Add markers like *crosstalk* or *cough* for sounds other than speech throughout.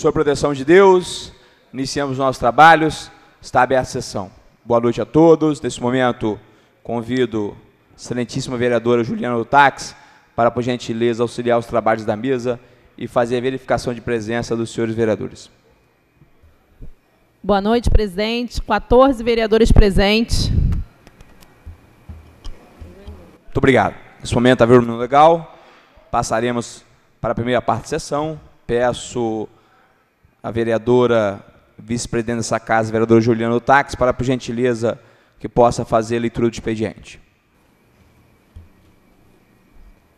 sob proteção de Deus, iniciamos nossos trabalhos, está aberta a sessão. Boa noite a todos. Nesse momento, convido a excelentíssima vereadora Juliana Otax para, por gentileza, auxiliar os trabalhos da mesa e fazer a verificação de presença dos senhores vereadores. Boa noite, presidente. 14 vereadores presentes. Muito obrigado. Nesse momento, haver um legal. Passaremos para a primeira parte da sessão. Peço a vereadora vice-presidente dessa casa, a vereadora Juliana Otax, para, por gentileza, que possa fazer a leitura do expediente.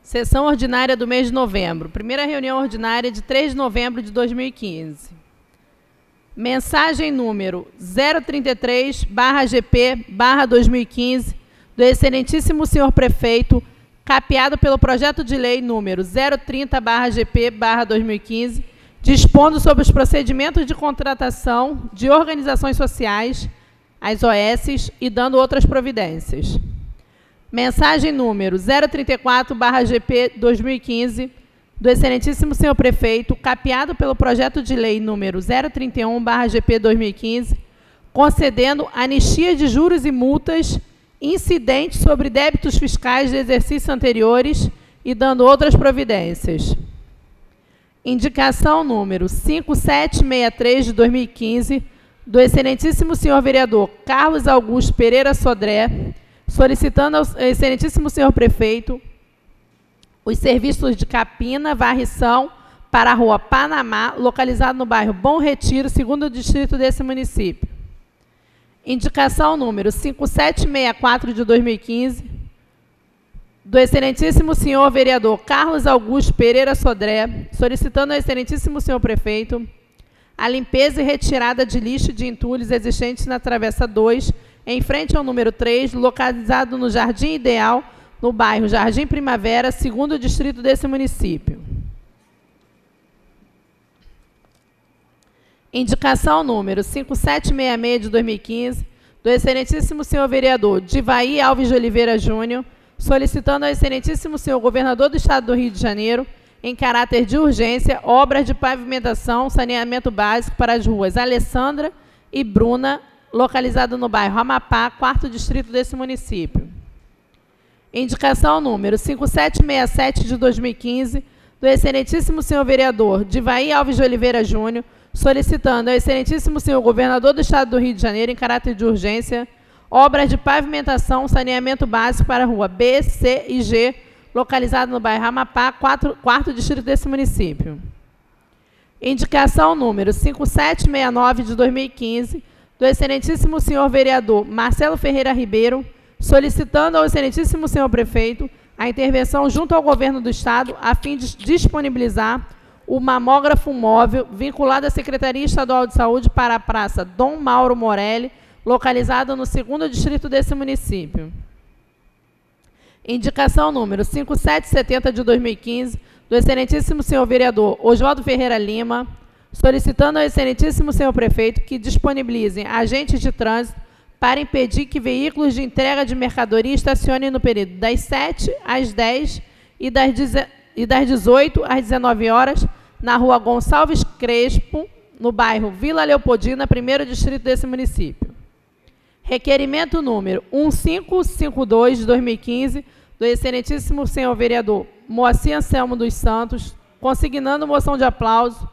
Sessão ordinária do mês de novembro. Primeira reunião ordinária de 3 de novembro de 2015. Mensagem número 033-GP-2015 do excelentíssimo senhor prefeito, capeado pelo projeto de lei número 030-GP-2015, dispondo sobre os procedimentos de contratação de organizações sociais, as OSs, e dando outras providências. Mensagem número 034-GP 2015, do excelentíssimo senhor prefeito, capeado pelo projeto de lei número 031-GP 2015, concedendo anistia de juros e multas incidentes sobre débitos fiscais de exercícios anteriores e dando outras providências. Indicação número 5763 de 2015, do excelentíssimo senhor vereador Carlos Augusto Pereira Sodré, solicitando ao excelentíssimo senhor prefeito os serviços de capina, varrição para a rua Panamá, localizado no bairro Bom Retiro, segundo distrito desse município. Indicação número 5764 de 2015, do excelentíssimo senhor vereador Carlos Augusto Pereira Sodré, solicitando ao excelentíssimo senhor prefeito a limpeza e retirada de lixo de entulhos existentes na Travessa 2, em frente ao número 3, localizado no Jardim Ideal, no bairro Jardim Primavera, segundo distrito desse município. Indicação número 5766 de 2015, do excelentíssimo senhor vereador Divaí Alves de Oliveira Júnior, solicitando ao excelentíssimo senhor governador do Estado do Rio de Janeiro, em caráter de urgência, obras de pavimentação, saneamento básico para as ruas Alessandra e Bruna, localizado no bairro Amapá, quarto distrito desse município. Indicação número 5767 de 2015, do excelentíssimo senhor vereador Divaí Alves de Oliveira Júnior, solicitando ao excelentíssimo senhor governador do Estado do Rio de Janeiro, em caráter de urgência, obras de pavimentação, saneamento básico para a rua B, C e G, localizado no bairro Amapá, quarto distrito desse município. Indicação número 5769 de 2015, do excelentíssimo senhor vereador Marcelo Ferreira Ribeiro, solicitando ao excelentíssimo senhor prefeito a intervenção junto ao governo do estado a fim de disponibilizar o mamógrafo móvel vinculado à Secretaria Estadual de Saúde para a Praça Dom Mauro Morelli, localizado no segundo distrito desse município. Indicação número 5770 de 2015, do excelentíssimo senhor vereador Oswaldo Ferreira Lima, solicitando ao excelentíssimo senhor prefeito que disponibilizem agentes de trânsito para impedir que veículos de entrega de mercadoria estacionem no período das 7 às 10 e das, e das 18 às 19 horas na rua Gonçalves Crespo, no bairro Vila Leopoldina, primeiro distrito desse município. Requerimento número 1552 de 2015, do Excelentíssimo Senhor Vereador Moacir Anselmo dos Santos, consignando moção de aplauso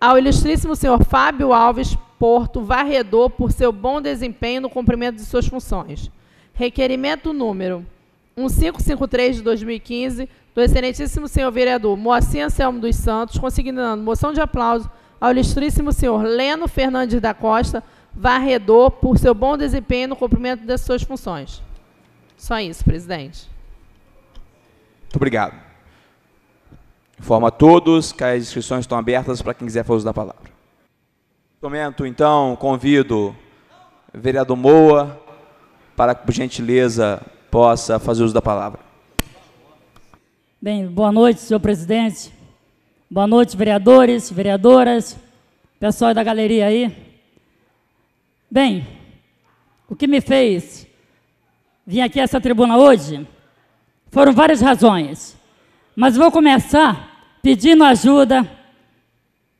ao Ilustríssimo Senhor Fábio Alves Porto, varredor, por seu bom desempenho no cumprimento de suas funções. Requerimento número 1553 de 2015, do Excelentíssimo Senhor Vereador Moacir Anselmo dos Santos, consignando moção de aplauso ao Ilustríssimo Senhor Leno Fernandes da Costa, varredor por seu bom desempenho no cumprimento das suas funções. Só isso, presidente. Muito obrigado. Informo a todos que as inscrições estão abertas para quem quiser fazer uso da palavra. Momento, então, convido o vereador Moa para que, por gentileza, possa fazer uso da palavra. Bem, boa noite, senhor presidente. Boa noite, vereadores, vereadoras, pessoal da galeria aí. Bem, o que me fez vir aqui a essa tribuna hoje foram várias razões, mas vou começar pedindo ajuda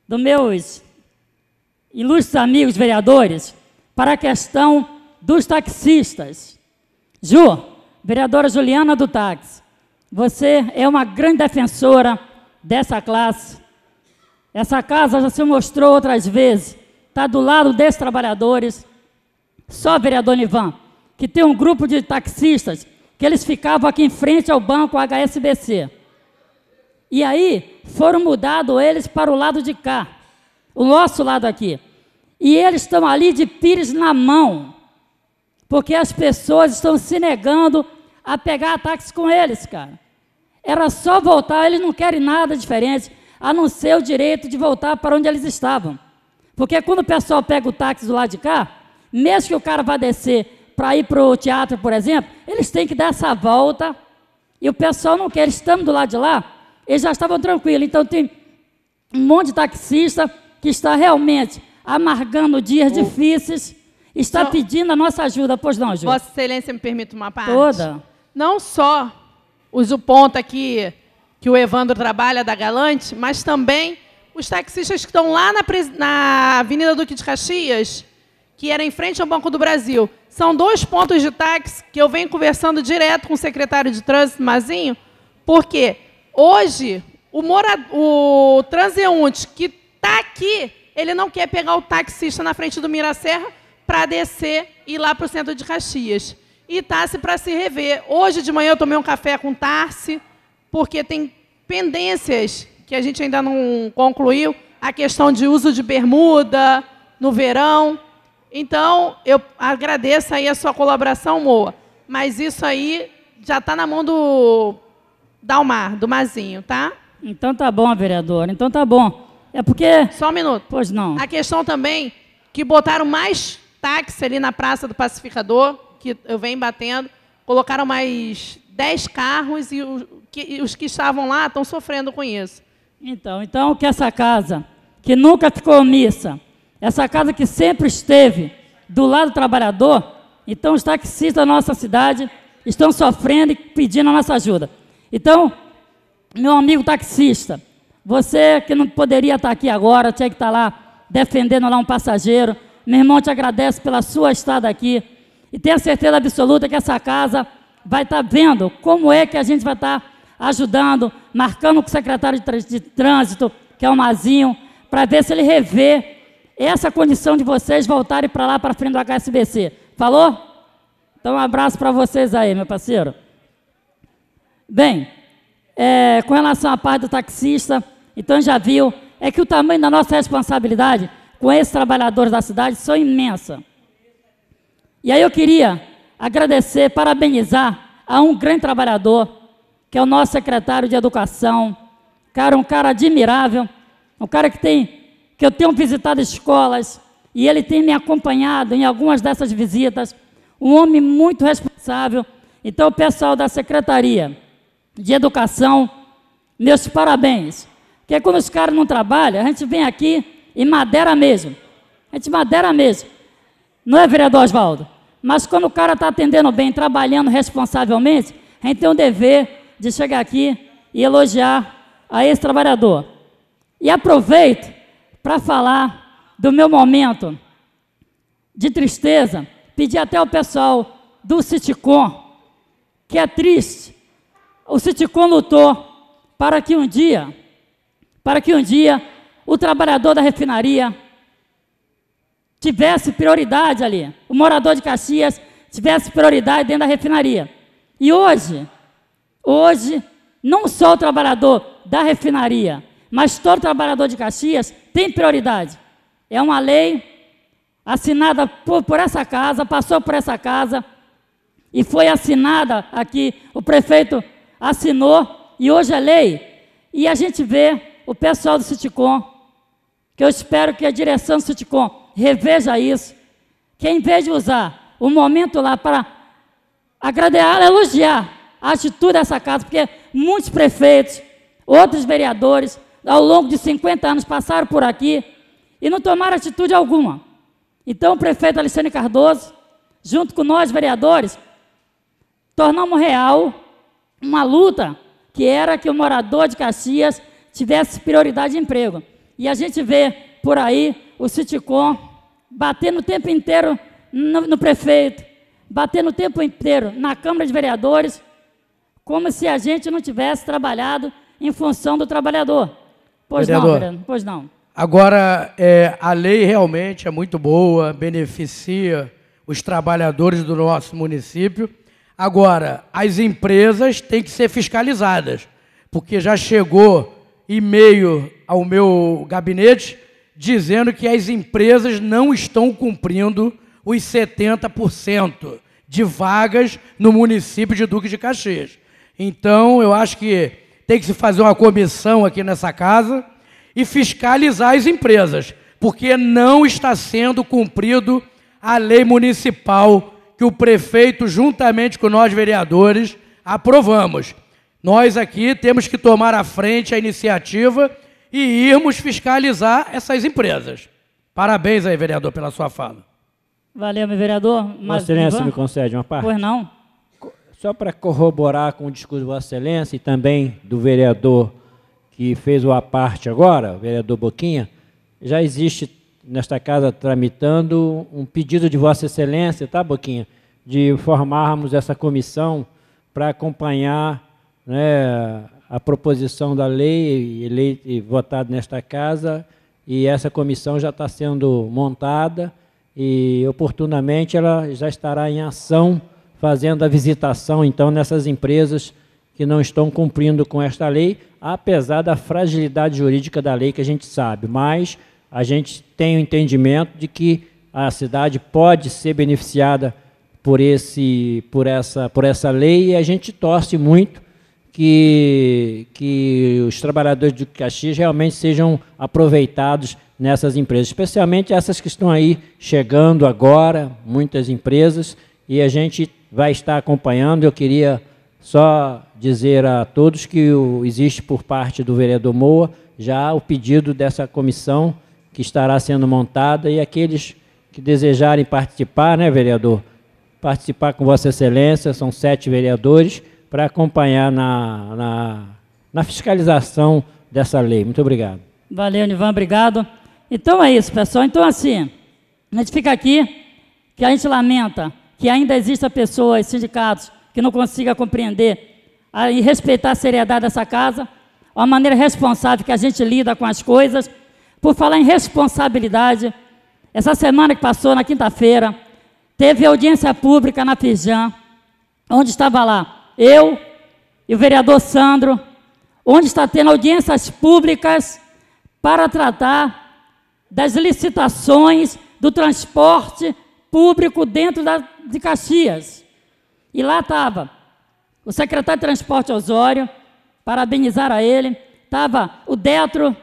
dos meus ilustres amigos vereadores para a questão dos taxistas. Ju, vereadora Juliana do Táxi, você é uma grande defensora dessa classe. Essa casa já se mostrou outras vezes está do lado desses trabalhadores. Só vereador Ivan que tem um grupo de taxistas que eles ficavam aqui em frente ao banco HSBC. E aí foram mudados eles para o lado de cá, o nosso lado aqui. E eles estão ali de pires na mão, porque as pessoas estão se negando a pegar táxi com eles, cara. Era só voltar, eles não querem nada diferente, a não ser o direito de voltar para onde eles estavam. Porque quando o pessoal pega o táxi do lado de cá, mesmo que o cara vá descer para ir para o teatro, por exemplo, eles têm que dar essa volta. E o pessoal não quer, estando do lado de lá, eles já estavam tranquilos. Então tem um monte de taxista que está realmente amargando dias oh. difíceis, está então, pedindo a nossa ajuda. Pois não, Ju? Vossa Excelência me permite uma parte? Toda. Não só o ponto aqui que o Evandro trabalha da Galante, mas também os taxistas que estão lá na, na Avenida Duque de Caxias, que era em frente ao Banco do Brasil. São dois pontos de táxi que eu venho conversando direto com o secretário de trânsito, Mazinho, porque hoje o, mora, o transeunte que está aqui, ele não quer pegar o taxista na frente do Miracerra para descer e ir lá para o centro de Caxias. E está-se para se rever. Hoje de manhã eu tomei um café com Tarsi, porque tem pendências que a gente ainda não concluiu, a questão de uso de bermuda no verão. Então, eu agradeço aí a sua colaboração, Moa. Mas isso aí já está na mão do Dalmar, do Mazinho, tá? Então tá bom, vereador. Então tá bom. É porque. Só um minuto. Pois não. A questão também que botaram mais táxi ali na Praça do Pacificador, que eu venho batendo, colocaram mais 10 carros e os que estavam lá estão sofrendo com isso. Então, então que essa casa que nunca ficou omissa, essa casa que sempre esteve do lado do trabalhador, então os taxistas da nossa cidade estão sofrendo e pedindo a nossa ajuda. Então, meu amigo taxista, você que não poderia estar aqui agora, tinha que estar lá defendendo lá um passageiro, meu irmão te agradece pela sua estada aqui e tenha certeza absoluta que essa casa vai estar vendo como é que a gente vai estar ajudando, marcando com o secretário de trânsito, que é o Mazinho, para ver se ele revê essa condição de vocês voltarem para lá, para frente do HSBC. Falou? Então, um abraço para vocês aí, meu parceiro. Bem, é, com relação à parte do taxista, então já viu, é que o tamanho da nossa responsabilidade com esses trabalhadores da cidade são imensa. E aí eu queria agradecer, parabenizar a um grande trabalhador, que é o nosso secretário de educação. Cara, é um cara admirável, um cara que tem que eu tenho visitado escolas e ele tem me acompanhado em algumas dessas visitas. Um homem muito responsável. Então, o pessoal da Secretaria de Educação, meus parabéns. Porque quando os caras não trabalham, a gente vem aqui e madeira mesmo. A gente madeira mesmo. Não é, vereador Oswaldo? Mas quando o cara está atendendo bem, trabalhando responsavelmente, a gente tem o um dever de chegar aqui e elogiar a esse trabalhador. E aproveito para falar do meu momento de tristeza, pedir até ao pessoal do Citicom, que é triste. O Citicom lutou para que um dia, para que um dia o trabalhador da refinaria tivesse prioridade ali, o morador de Caxias tivesse prioridade dentro da refinaria. E hoje, Hoje, não só o trabalhador da refinaria, mas todo trabalhador de Caxias tem prioridade. É uma lei assinada por, por essa casa, passou por essa casa e foi assinada aqui. O prefeito assinou e hoje é lei. E a gente vê o pessoal do Citicom, que eu espero que a direção do Citicom reveja isso, que em vez de usar o momento lá para agradar, elogiar a atitude dessa casa, porque muitos prefeitos, outros vereadores, ao longo de 50 anos passaram por aqui e não tomaram atitude alguma. Então, o prefeito Alexandre Cardoso, junto com nós vereadores, tornamos real uma luta que era que o morador de Caxias tivesse prioridade de emprego. E a gente vê por aí o Citicom batendo o tempo inteiro no, no prefeito, batendo o tempo inteiro na Câmara de Vereadores como se a gente não tivesse trabalhado em função do trabalhador. Pois Vereador, não, Breno, pois não. Agora, é, a lei realmente é muito boa, beneficia os trabalhadores do nosso município. Agora, as empresas têm que ser fiscalizadas, porque já chegou e-mail ao meu gabinete dizendo que as empresas não estão cumprindo os 70% de vagas no município de Duque de Caxias. Então, eu acho que tem que se fazer uma comissão aqui nessa casa e fiscalizar as empresas, porque não está sendo cumprido a lei municipal que o prefeito, juntamente com nós vereadores, aprovamos. Nós aqui temos que tomar à frente a iniciativa e irmos fiscalizar essas empresas. Parabéns aí, vereador, pela sua fala. Valeu, meu vereador. Mas, Vossa Excelência Ivan? me concede uma parte? Pois não. Só para corroborar com o discurso de Vossa Excelência e também do vereador que fez o aparte agora, o vereador Boquinha, já existe nesta casa tramitando um pedido de Vossa Excelência, tá, Boquinha, de formarmos essa comissão para acompanhar né, a proposição da lei eleita votada nesta casa e essa comissão já está sendo montada e oportunamente ela já estará em ação fazendo a visitação, então, nessas empresas que não estão cumprindo com esta lei, apesar da fragilidade jurídica da lei que a gente sabe. Mas a gente tem o entendimento de que a cidade pode ser beneficiada por, esse, por, essa, por essa lei e a gente torce muito que, que os trabalhadores de Caxias realmente sejam aproveitados nessas empresas, especialmente essas que estão aí chegando agora, muitas empresas, e a gente vai estar acompanhando. Eu queria só dizer a todos que existe por parte do vereador Moa já o pedido dessa comissão que estará sendo montada e aqueles que desejarem participar, né, vereador? Participar com Vossa Excelência, são sete vereadores, para acompanhar na, na, na, fiscalização dessa lei. Muito obrigado. Valeu, Nivan, obrigado. Então é isso, pessoal. Então, assim, a gente fica aqui, que a gente lamenta que ainda existam pessoas, sindicatos, que não consigam compreender e respeitar a seriedade dessa casa, a maneira responsável que a gente lida com as coisas. Por falar em responsabilidade, essa semana que passou, na quinta-feira, teve audiência pública na Pijam, onde estava lá eu e o vereador Sandro, onde está tendo audiências públicas para tratar das licitações do transporte público dentro da, de Caxias. E lá estava o secretário de Transporte Osório, parabenizar a ele, estava o Detro,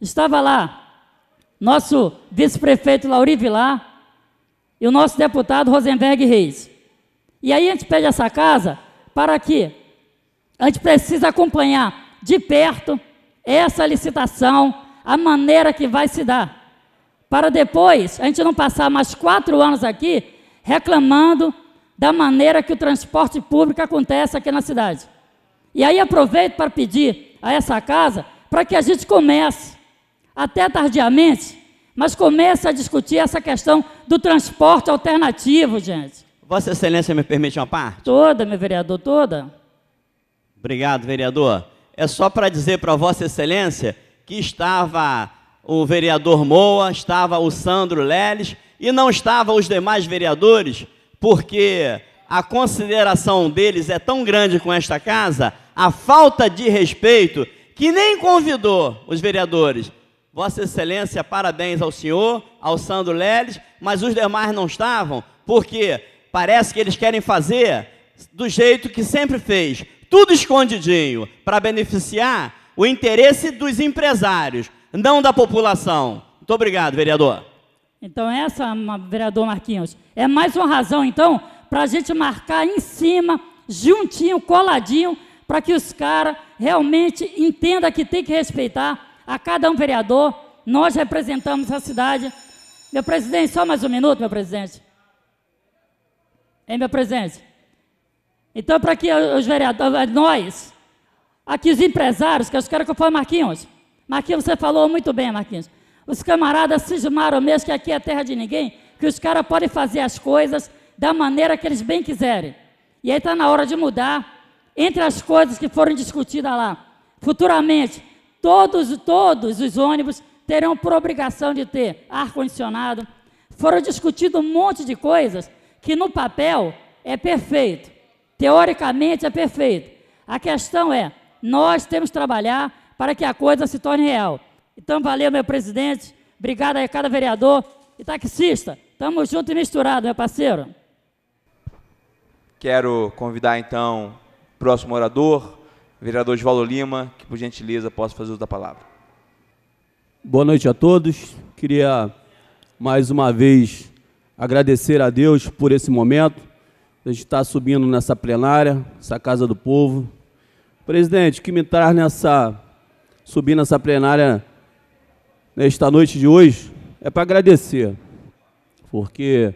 estava lá nosso vice-prefeito Lauri Vilar e o nosso deputado Rosenberg Reis. E aí a gente pede essa casa para que a gente precisa acompanhar de perto essa licitação, a maneira que vai se dar para depois a gente não passar mais quatro anos aqui reclamando da maneira que o transporte público acontece aqui na cidade. E aí aproveito para pedir a essa casa para que a gente comece, até tardiamente, mas comece a discutir essa questão do transporte alternativo, gente. Vossa Excelência me permite uma parte? Toda, meu vereador, toda. Obrigado, vereador. É só para dizer para Vossa Excelência que estava o vereador Moa, estava o Sandro Leles e não estava os demais vereadores, porque a consideração deles é tão grande com esta casa, a falta de respeito, que nem convidou os vereadores. Vossa Excelência, parabéns ao senhor, ao Sandro Leles, mas os demais não estavam, porque parece que eles querem fazer do jeito que sempre fez, tudo escondidinho, para beneficiar o interesse dos empresários não da população. Muito obrigado, vereador. Então, essa, vereador Marquinhos, é mais uma razão, então, para a gente marcar em cima, juntinho, coladinho, para que os caras realmente entendam que tem que respeitar a cada um vereador. Nós representamos a cidade. Meu presidente, só mais um minuto, meu presidente. Hein, meu presidente? Então, para que os vereadores, nós, aqui os empresários, que eu quero que eu fale, Marquinhos, Marquinhos, você falou muito bem, Marquinhos. Os camaradas cismaram mesmo que aqui é terra de ninguém, que os caras podem fazer as coisas da maneira que eles bem quiserem. E aí está na hora de mudar. Entre as coisas que foram discutidas lá, futuramente, todos, todos os ônibus terão por obrigação de ter ar-condicionado. Foram discutidos um monte de coisas que no papel é perfeito. Teoricamente é perfeito. A questão é, nós temos que trabalhar para que a coisa se torne real. Então, valeu, meu presidente. Obrigado a cada vereador e taxista. Tamo junto e misturado, meu parceiro. Quero convidar, então, o próximo orador, o vereador João Lima, que, por gentileza, possa fazer uso da palavra. Boa noite a todos. Queria, mais uma vez, agradecer a Deus por esse momento. A gente está subindo nessa plenária, essa Casa do Povo. Presidente, que me traz nessa subir nessa plenária nesta noite de hoje é para agradecer, porque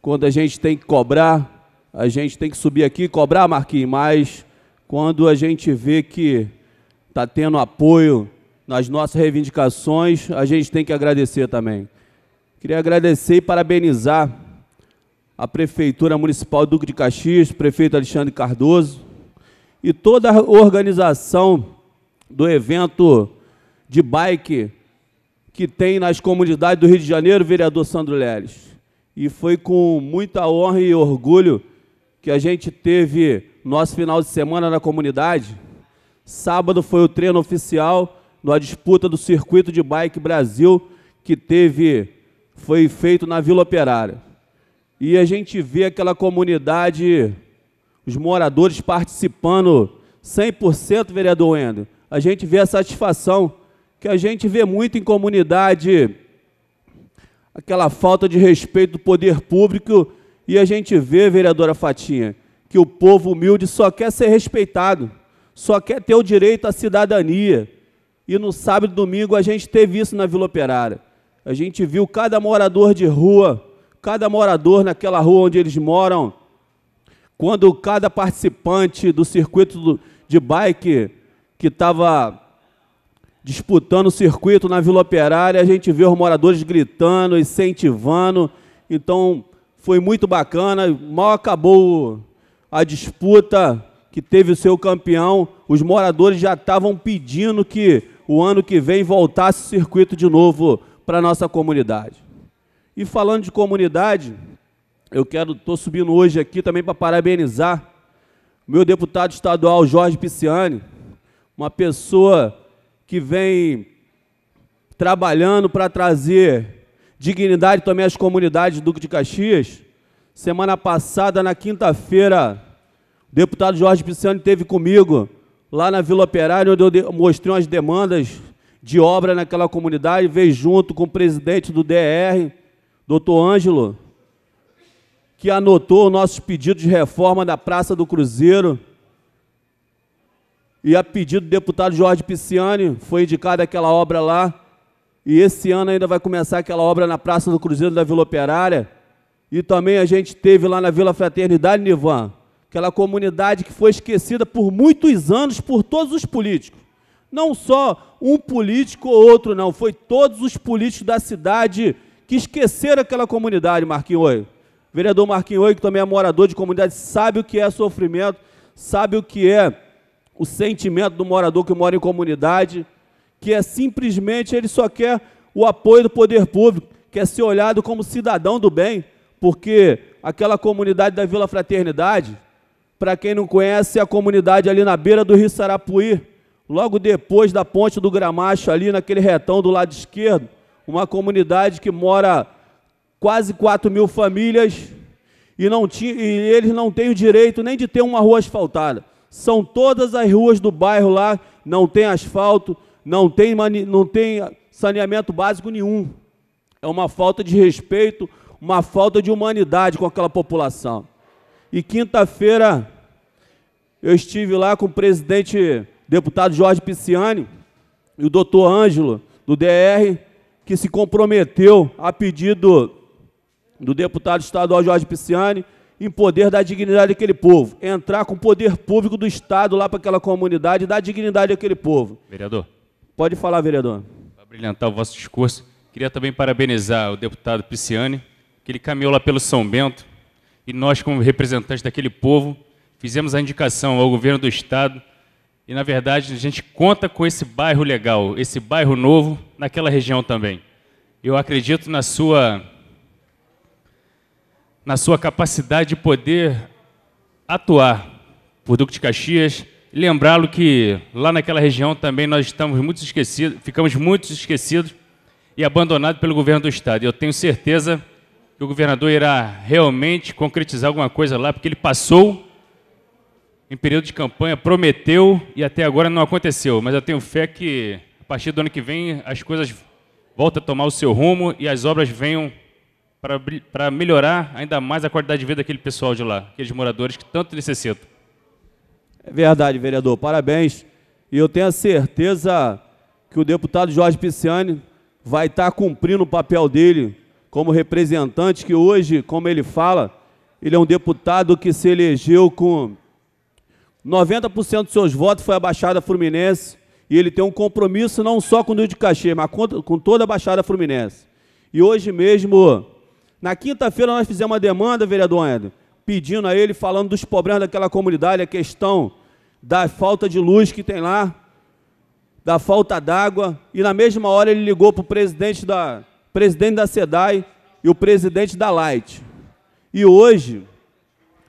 quando a gente tem que cobrar, a gente tem que subir aqui e cobrar, Marquinhos, mas quando a gente vê que está tendo apoio nas nossas reivindicações, a gente tem que agradecer também. Queria agradecer e parabenizar a Prefeitura Municipal Duque de Caxias, prefeito Alexandre Cardoso e toda a organização do evento de bike que tem nas comunidades do Rio de Janeiro, vereador Sandro Leles. E foi com muita honra e orgulho que a gente teve nosso final de semana na comunidade. Sábado foi o treino oficial na disputa do Circuito de Bike Brasil, que teve foi feito na Vila Operária. E a gente vê aquela comunidade, os moradores participando 100%, vereador Wendel, a gente vê a satisfação que a gente vê muito em comunidade, aquela falta de respeito do poder público, e a gente vê, vereadora Fatinha, que o povo humilde só quer ser respeitado, só quer ter o direito à cidadania. E no sábado e domingo a gente teve isso na Vila Operária. A gente viu cada morador de rua, cada morador naquela rua onde eles moram, quando cada participante do circuito de bike que estava disputando o circuito na Vila Operária, a gente vê os moradores gritando, incentivando. Então, foi muito bacana. Mal acabou a disputa que teve o seu campeão, os moradores já estavam pedindo que o ano que vem voltasse o circuito de novo para a nossa comunidade. E falando de comunidade, eu quero, estou subindo hoje aqui também para parabenizar meu deputado estadual Jorge Pisciani, uma pessoa que vem trabalhando para trazer dignidade também às comunidades do Duque de Caxias. Semana passada, na quinta-feira, o deputado Jorge Pisciani esteve comigo lá na Vila Operária, onde eu mostrei umas demandas de obra naquela comunidade, veio junto com o presidente do DR, doutor Ângelo, que anotou nossos pedidos de reforma da Praça do Cruzeiro, e a pedido do deputado Jorge Pisciani, foi indicada aquela obra lá, e esse ano ainda vai começar aquela obra na Praça do Cruzeiro da Vila Operária, e também a gente teve lá na Vila Fraternidade, Nivan, aquela comunidade que foi esquecida por muitos anos por todos os políticos. Não só um político ou outro, não, foi todos os políticos da cidade que esqueceram aquela comunidade, Marquinhos Oi. Vereador Marquinhos Oi, que também é morador de comunidade, sabe o que é sofrimento, sabe o que é o sentimento do morador que mora em comunidade, que é simplesmente ele só quer o apoio do poder público, quer ser olhado como cidadão do bem, porque aquela comunidade da Vila Fraternidade, para quem não conhece, é a comunidade ali na beira do Rio Sarapuí, logo depois da ponte do Gramacho, ali naquele retão do lado esquerdo, uma comunidade que mora quase 4 mil famílias e, não tinha, e eles não têm o direito nem de ter uma rua asfaltada são todas as ruas do bairro lá, não tem asfalto, não tem, não tem saneamento básico nenhum. É uma falta de respeito, uma falta de humanidade com aquela população. E quinta-feira eu estive lá com o presidente, deputado Jorge Pisciani, e o doutor Ângelo, do DR, que se comprometeu a pedido do deputado estadual Jorge Pisciani, em poder da dignidade daquele povo. Entrar com o poder público do Estado lá para aquela comunidade, dar dignidade àquele povo. Vereador. Pode falar, vereador. Para brilhantar o vosso discurso, queria também parabenizar o deputado Pisciani, que ele caminhou lá pelo São Bento, e nós, como representantes daquele povo, fizemos a indicação ao governo do Estado, e, na verdade, a gente conta com esse bairro legal, esse bairro novo, naquela região também. Eu acredito na sua na sua capacidade de poder atuar por Duque de Caxias, lembrá-lo que lá naquela região também nós estamos muito esquecidos, ficamos muito esquecidos e abandonados pelo governo do estado. Eu tenho certeza que o governador irá realmente concretizar alguma coisa lá, porque ele passou em período de campanha, prometeu e até agora não aconteceu. Mas eu tenho fé que a partir do ano que vem as coisas voltem a tomar o seu rumo e as obras venham para melhorar ainda mais a qualidade de vida daquele pessoal de lá, aqueles moradores que tanto necessitam. É verdade, vereador. Parabéns. E eu tenho a certeza que o deputado Jorge Pisciani vai estar tá cumprindo o papel dele como representante, que hoje, como ele fala, ele é um deputado que se elegeu com 90% dos seus votos foi a Baixada Fluminense e ele tem um compromisso não só com o Rio de Caxias, mas com toda a Baixada Fluminense. E hoje mesmo na quinta-feira nós fizemos uma demanda, vereador André, pedindo a ele, falando dos problemas daquela comunidade, a questão da falta de luz que tem lá, da falta d'água, e na mesma hora ele ligou para o presidente da, presidente da SEDAI e o presidente da Light. E hoje,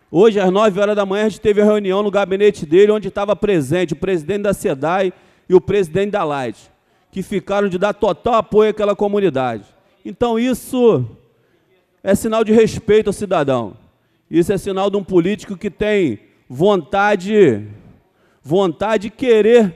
hoje às 9 horas da manhã, a gente teve a reunião no gabinete dele, onde estava presente o presidente da SEDAI e o presidente da Light, que ficaram de dar total apoio àquela comunidade. Então isso é sinal de respeito ao cidadão. Isso é sinal de um político que tem vontade, vontade de querer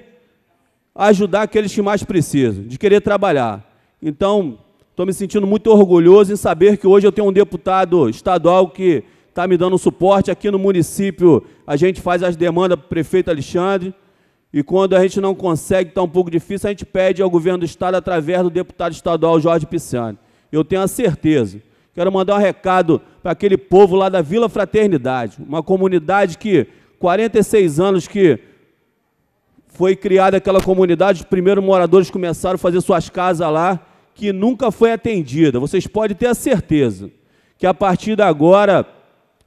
ajudar aqueles que mais precisam, de querer trabalhar. Então, estou me sentindo muito orgulhoso em saber que hoje eu tenho um deputado estadual que está me dando suporte. Aqui no município, a gente faz as demandas para o prefeito Alexandre. E quando a gente não consegue, está um pouco difícil, a gente pede ao governo do Estado através do deputado estadual Jorge Pisciani. Eu tenho a certeza Quero mandar um recado para aquele povo lá da Vila Fraternidade, uma comunidade que 46 anos que foi criada aquela comunidade, os primeiros moradores começaram a fazer suas casas lá, que nunca foi atendida. Vocês podem ter a certeza que a partir de agora,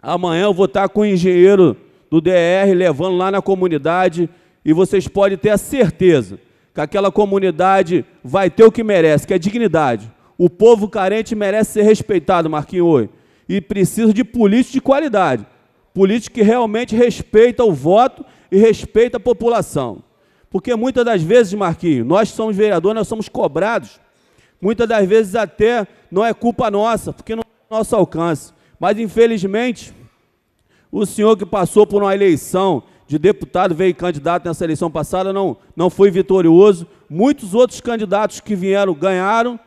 amanhã eu vou estar com o engenheiro do DR levando lá na comunidade e vocês podem ter a certeza que aquela comunidade vai ter o que merece, que é dignidade. O povo carente merece ser respeitado, Marquinhos. Oi. E precisa de políticos de qualidade. Políticos que realmente respeita o voto e respeita a população. Porque muitas das vezes, Marquinhos, nós somos vereadores, nós somos cobrados. Muitas das vezes até não é culpa nossa, porque não é nosso alcance. Mas, infelizmente, o senhor que passou por uma eleição de deputado, veio candidato nessa eleição passada, não, não foi vitorioso. Muitos outros candidatos que vieram ganharam,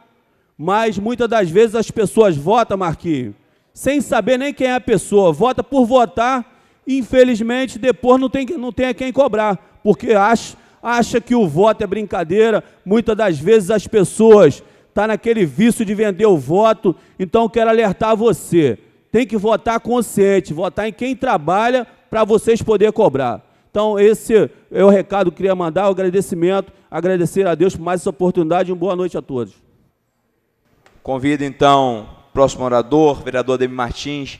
mas muitas das vezes as pessoas votam, Marquinhos, sem saber nem quem é a pessoa. Vota por votar, infelizmente depois não tem, não tem a quem cobrar, porque acha, acha que o voto é brincadeira. Muitas das vezes as pessoas estão tá naquele vício de vender o voto. Então quero alertar você: tem que votar consciente, votar em quem trabalha para vocês poderem cobrar. Então, esse é o recado que eu queria mandar, o agradecimento, agradecer a Deus por mais essa oportunidade e uma boa noite a todos. Convido então o próximo orador, vereador Demi Martins,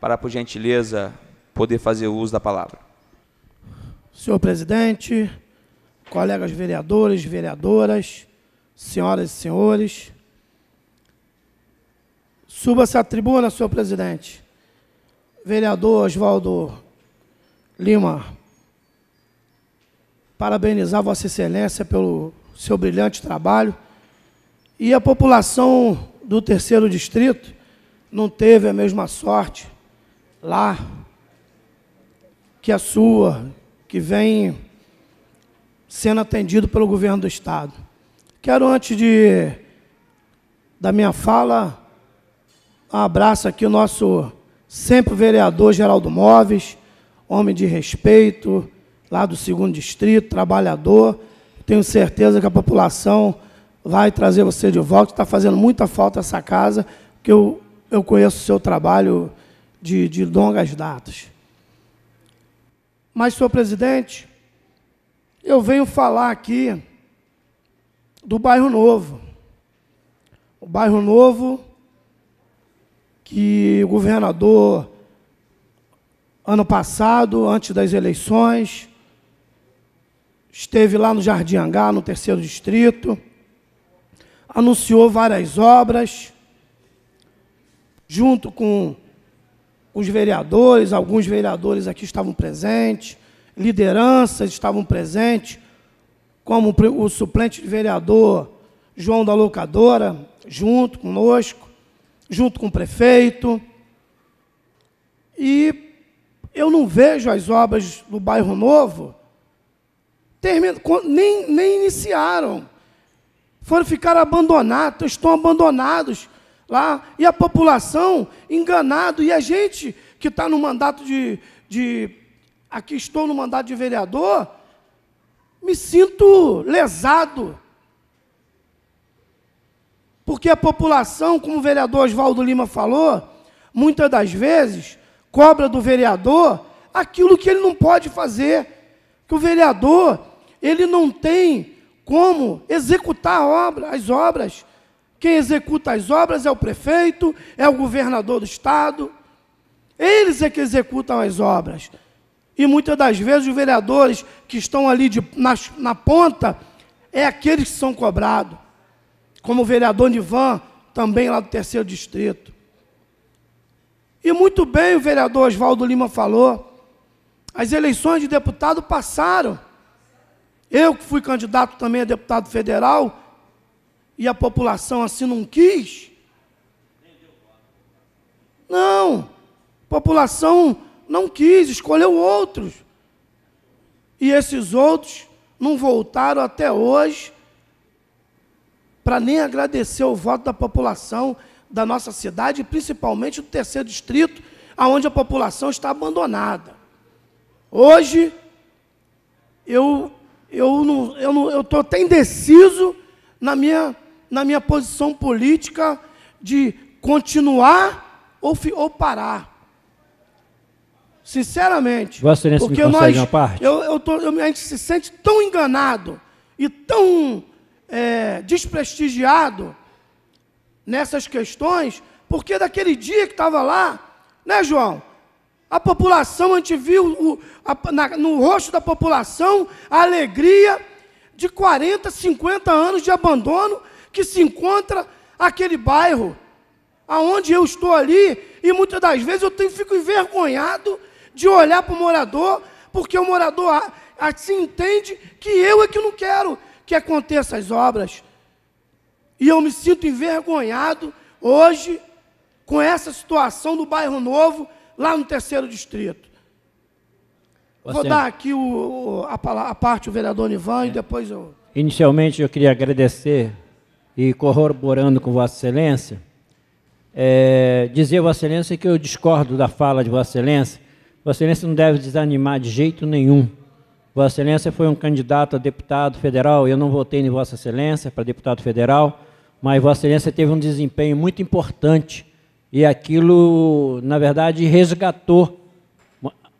para, por gentileza, poder fazer uso da palavra. Senhor presidente, colegas vereadores, vereadoras, senhoras e senhores, suba-se à tribuna, senhor presidente. Vereador Oswaldo Lima, parabenizar Vossa Excelência pelo seu brilhante trabalho e a população do terceiro distrito não teve a mesma sorte lá que a sua, que vem sendo atendido pelo governo do estado. Quero antes de da minha fala um abraço aqui o nosso sempre vereador Geraldo Móveis, homem de respeito, lá do segundo distrito, trabalhador. Tenho certeza que a população vai trazer você de volta. Está fazendo muita falta essa casa, que eu, eu conheço o seu trabalho de, de longas datas. Mas, senhor presidente, eu venho falar aqui do bairro Novo. O bairro Novo que o governador, ano passado, antes das eleições, esteve lá no Jardim Angá, no terceiro distrito, anunciou várias obras, junto com os vereadores, alguns vereadores aqui estavam presentes, lideranças estavam presentes, como o suplente de vereador João da Locadora, junto conosco, junto com o prefeito. E eu não vejo as obras do bairro novo nem, nem iniciaram foram ficar abandonados, estão abandonados lá, e a população enganado, e a gente que está no mandato de, de, aqui estou no mandato de vereador, me sinto lesado, porque a população, como o vereador Oswaldo Lima falou, muitas das vezes cobra do vereador aquilo que ele não pode fazer, que o vereador ele não tem como executar obra, as obras. Quem executa as obras é o prefeito, é o governador do estado. Eles é que executam as obras. E muitas das vezes os vereadores que estão ali de, na, na ponta é aqueles que são cobrados. Como o vereador Nivan, também lá do terceiro distrito. E muito bem o vereador Oswaldo Lima falou. As eleições de deputado passaram. Eu que fui candidato também a deputado federal e a população assim não quis. Não, a população não quis, escolheu outros. E esses outros não voltaram até hoje para nem agradecer o voto da população da nossa cidade, principalmente do terceiro distrito, aonde a população está abandonada. Hoje eu eu não, eu não, eu estou até indeciso na minha, na minha posição política de continuar ou, ou parar. Sinceramente. Vossa porque nós, uma parte? Eu, eu, tô, eu a gente se sente tão enganado e tão é, desprestigiado nessas questões, porque daquele dia que estava lá, né, João? A população, a gente viu o, a, na, no rosto da população a alegria de 40, 50 anos de abandono que se encontra aquele bairro. Aonde eu estou ali, e muitas das vezes eu tenho, fico envergonhado de olhar para o morador, porque o morador assim entende que eu é que não quero que aconteçam as obras. E eu me sinto envergonhado hoje com essa situação do bairro novo, lá no terceiro distrito. Você... Vou dar aqui o, a, a, parte o vereador Nivan é. e depois eu. Inicialmente eu queria agradecer e corroborando com Vossa Excelência, é, dizer Vossa Excelência que eu discordo da fala de Vossa Excelência. Vossa Excelência não deve desanimar de jeito nenhum. Vossa Excelência foi um candidato a deputado federal. Eu não votei em Vossa Excelência para deputado federal, mas Vossa Excelência teve um desempenho muito importante e aquilo, na verdade, resgatou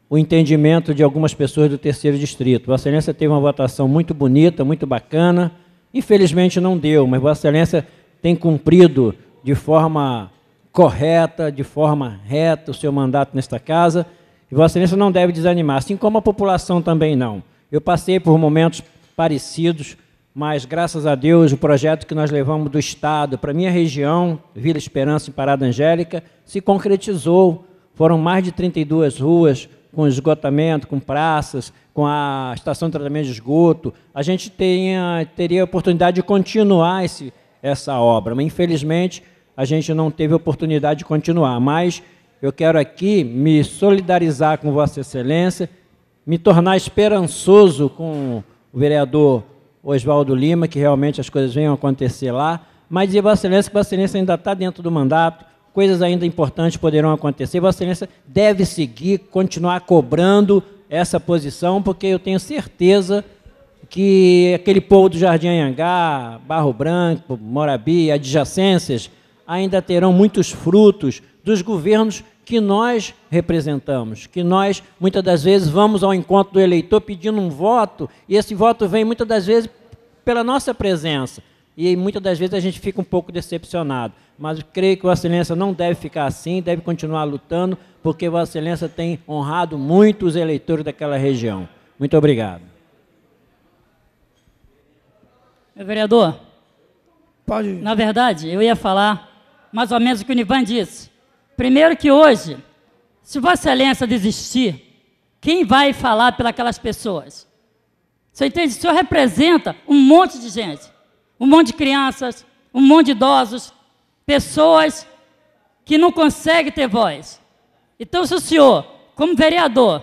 o entendimento de algumas pessoas do terceiro distrito. Vossa Excelência teve uma votação muito bonita, muito bacana. Infelizmente não deu, mas Vossa Excelência tem cumprido de forma correta, de forma reta, o seu mandato nesta casa. E Vossa Excelência não deve desanimar, assim como a população também não. Eu passei por momentos parecidos mas graças a Deus o projeto que nós levamos do Estado para minha região, Vila Esperança e Parada Angélica, se concretizou. Foram mais de 32 ruas com esgotamento, com praças, com a estação de tratamento de esgoto. A gente tenha, teria a oportunidade de continuar esse, essa obra, mas infelizmente a gente não teve oportunidade de continuar. Mas eu quero aqui me solidarizar com Vossa Excelência, me tornar esperançoso com o vereador Oswaldo Lima, que realmente as coisas venham acontecer lá, mas dizer, Vossa Excelência, que Vossa Excelência ainda está dentro do mandato, coisas ainda importantes poderão acontecer. Vossa Excelência deve seguir, continuar cobrando essa posição, porque eu tenho certeza que aquele povo do Jardim Anhangá, Barro Branco, Morabi, adjacências, ainda terão muitos frutos dos governos que nós representamos, que nós muitas das vezes vamos ao encontro do eleitor pedindo um voto, e esse voto vem muitas das vezes pela nossa presença. E muitas das vezes a gente fica um pouco decepcionado. Mas creio que Vossa Excelência não deve ficar assim, deve continuar lutando, porque Vossa Excelência tem honrado muito os eleitores daquela região. Muito obrigado. Meu vereador, Pode. na verdade, eu ia falar mais ou menos o que o Nivan disse Primeiro que hoje, se Vossa Excelência desistir, quem vai falar pelas pessoas? Você entende? O senhor representa um monte de gente, um monte de crianças, um monte de idosos, pessoas que não conseguem ter voz. Então, se o senhor, como vereador,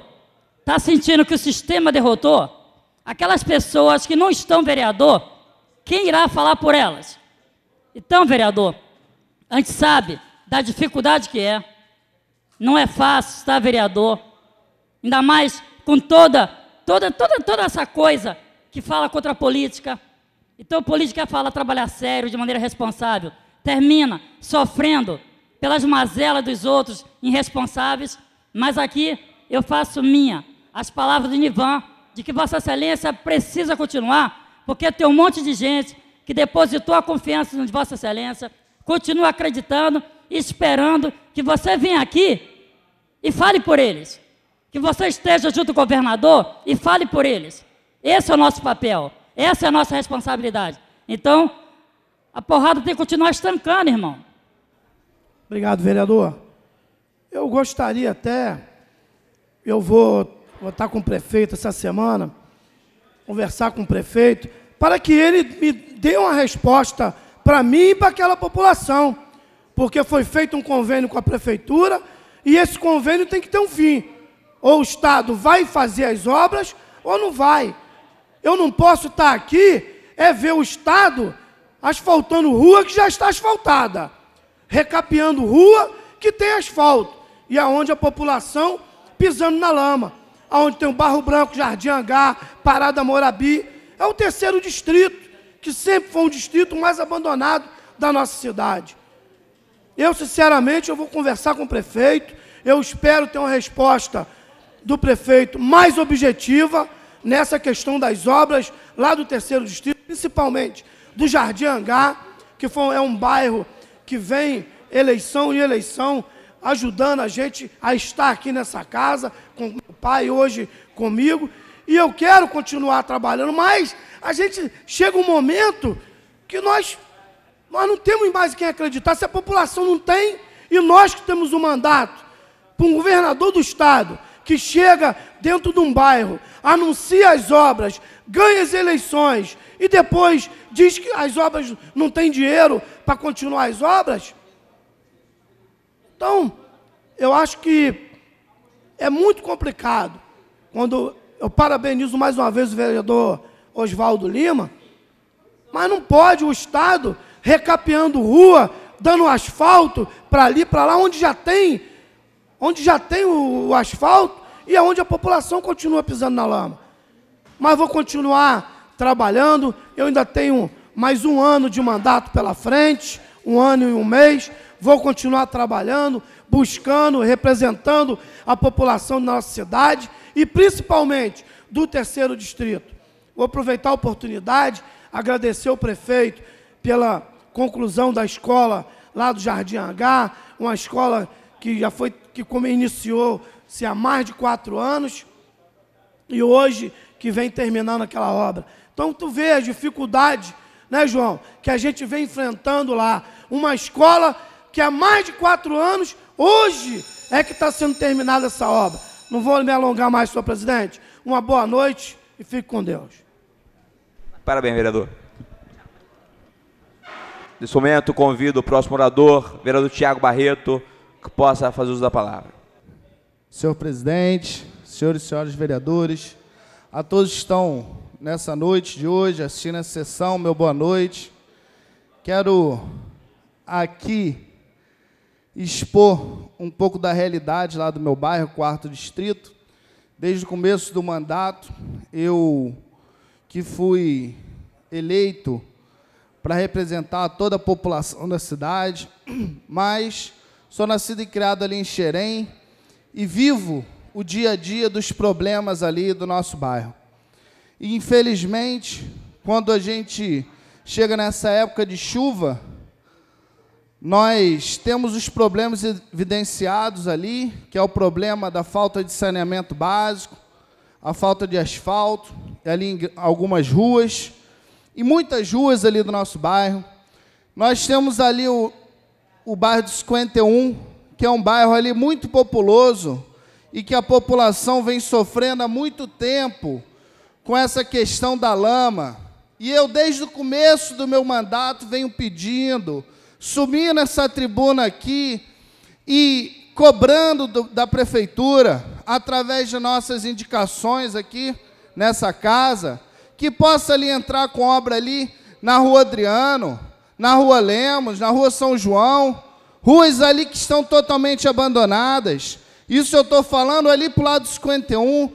está sentindo que o sistema derrotou, aquelas pessoas que não estão vereador, quem irá falar por elas? Então, vereador, a gente sabe da dificuldade que é. Não é fácil estar vereador. Ainda mais com toda, toda, toda, toda essa coisa que fala contra a política. Então, a política fala trabalhar sério, de maneira responsável. Termina sofrendo pelas mazelas dos outros irresponsáveis, mas aqui eu faço minha as palavras do Nivan, de que Vossa Excelência precisa continuar, porque tem um monte de gente que depositou a confiança em Vossa Excelência, continua acreditando esperando que você venha aqui e fale por eles. Que você esteja junto com o governador e fale por eles. Esse é o nosso papel, essa é a nossa responsabilidade. Então, a porrada tem que continuar estancando, irmão. Obrigado, vereador. Eu gostaria até, eu vou, vou estar com o prefeito essa semana, conversar com o prefeito, para que ele me dê uma resposta para mim e para aquela população. Porque foi feito um convênio com a prefeitura e esse convênio tem que ter um fim. Ou o Estado vai fazer as obras ou não vai. Eu não posso estar aqui é ver o Estado asfaltando rua que já está asfaltada, recapeando rua que tem asfalto e aonde é a população pisando na lama, aonde tem o Barro Branco, Jardim Hangar, Parada Morabi, é o terceiro distrito que sempre foi um distrito mais abandonado da nossa cidade. Eu, sinceramente, eu vou conversar com o prefeito, eu espero ter uma resposta do prefeito mais objetiva nessa questão das obras lá do terceiro distrito, principalmente do Jardim Angá, que foi, é um bairro que vem eleição e eleição ajudando a gente a estar aqui nessa casa, com o pai hoje comigo, e eu quero continuar trabalhando, mas a gente chega um momento que nós nós não temos mais quem acreditar. Se a população não tem, e nós que temos o um mandato para um governador do Estado que chega dentro de um bairro, anuncia as obras, ganha as eleições e depois diz que as obras não tem dinheiro para continuar as obras. Então, eu acho que é muito complicado. Quando eu parabenizo mais uma vez o vereador Oswaldo Lima, mas não pode o Estado recapeando rua, dando asfalto para ali, para lá, onde já tem, onde já tem o, o asfalto e aonde é onde a população continua pisando na lama. Mas vou continuar trabalhando, eu ainda tenho mais um ano de mandato pela frente, um ano e um mês, vou continuar trabalhando, buscando, representando a população da nossa cidade e principalmente do terceiro distrito. Vou aproveitar a oportunidade, agradecer ao prefeito pela conclusão da escola lá do Jardim H, uma escola que já foi, que como iniciou-se há mais de quatro anos, e hoje que vem terminando aquela obra. Então tu vê as dificuldades, né, João, que a gente vem enfrentando lá. Uma escola que há mais de quatro anos, hoje é que está sendo terminada essa obra. Não vou me alongar mais, senhor presidente. Uma boa noite e fique com Deus. Parabéns, vereador. Nesse momento, convido o próximo orador, vereador Tiago Barreto, que possa fazer uso da palavra. Senhor presidente, senhores e senhoras vereadores, a todos que estão nessa noite de hoje assistindo a sessão, meu boa noite. Quero aqui expor um pouco da realidade lá do meu bairro, quarto distrito. Desde o começo do mandato, eu que fui eleito para representar toda a população da cidade, *clears throat* mas sou nascido e criado ali em Xerém e vivo o dia a dia dos problemas ali do nosso bairro. E infelizmente, quando a gente chega nessa época de chuva, nós temos os problemas evidenciados ali, que é o problema da falta de saneamento básico, a falta de asfalto ali em algumas ruas e muitas ruas ali do nosso bairro. Nós temos ali o, o bairro dos 51, que é um bairro ali muito populoso e que a população vem sofrendo há muito tempo com essa questão da lama. E eu, desde o começo do meu mandato, venho pedindo, subindo essa tribuna aqui e cobrando do, da prefeitura, através de nossas indicações aqui nessa casa, que possa ali entrar com obra ali na Rua Adriano, na Rua Lemos, na Rua São João, ruas ali que estão totalmente abandonadas. Isso eu estou falando ali para o lado 51.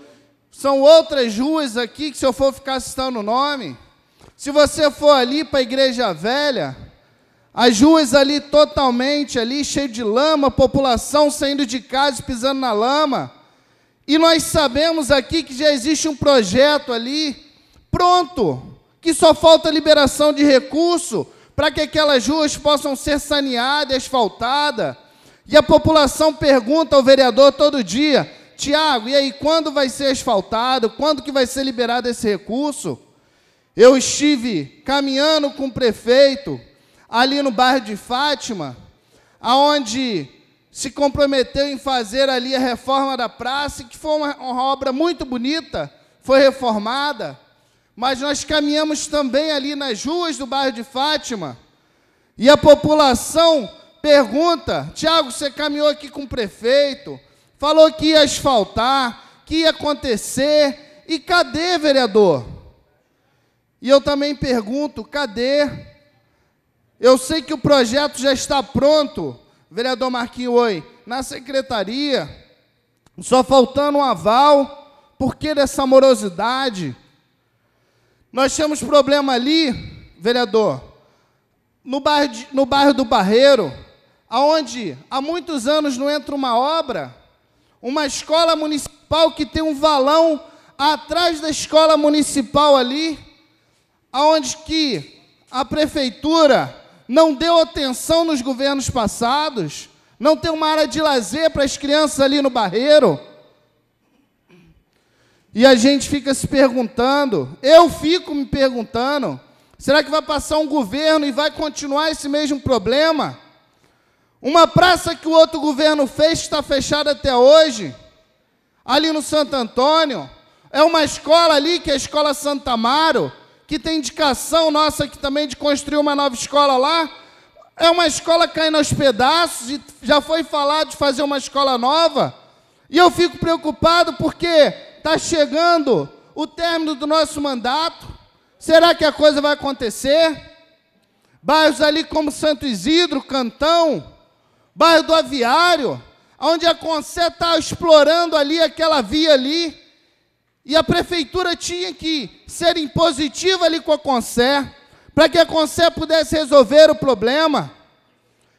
São outras ruas aqui que, se eu for ficar citando o nome, se você for ali para a Igreja Velha, as ruas ali totalmente ali, cheio de lama, população saindo de casa, pisando na lama. E nós sabemos aqui que já existe um projeto ali pronto, que só falta liberação de recurso para que aquelas ruas possam ser saneadas asfaltadas. E a população pergunta ao vereador todo dia: Tiago, e aí quando vai ser asfaltado? Quando que vai ser liberado esse recurso? Eu estive caminhando com o prefeito ali no bairro de Fátima, aonde se comprometeu em fazer ali a reforma da praça, que foi uma, uma obra muito bonita, foi reformada mas nós caminhamos também ali nas ruas do bairro de Fátima e a população pergunta: Tiago, você caminhou aqui com o prefeito, falou que ia asfaltar, que ia acontecer, e cadê, vereador? E eu também pergunto: cadê? Eu sei que o projeto já está pronto, vereador Marquinhos Oi, na secretaria, só faltando um aval, por que dessa morosidade? Nós temos problema ali, vereador, no bairro, de, no bairro do Barreiro, aonde há muitos anos não entra uma obra, uma escola municipal que tem um valão atrás da escola municipal ali, aonde que a prefeitura não deu atenção nos governos passados, não tem uma área de lazer para as crianças ali no Barreiro. E a gente fica se perguntando, eu fico me perguntando, será que vai passar um governo e vai continuar esse mesmo problema? Uma praça que o outro governo fez está fechada até hoje, ali no Santo Antônio. É uma escola ali, que é a Escola Santa Amaro, que tem indicação nossa que também de construir uma nova escola lá. É uma escola caindo aos pedaços e já foi falado de fazer uma escola nova. E eu fico preocupado porque está chegando o término do nosso mandato. Será que a coisa vai acontecer? Bairros ali como Santo Isidro, Cantão, bairro do Aviário, onde a Concé está explorando ali aquela via ali, e a prefeitura tinha que ser impositiva ali com a Concé, para que a Concé pudesse resolver o problema.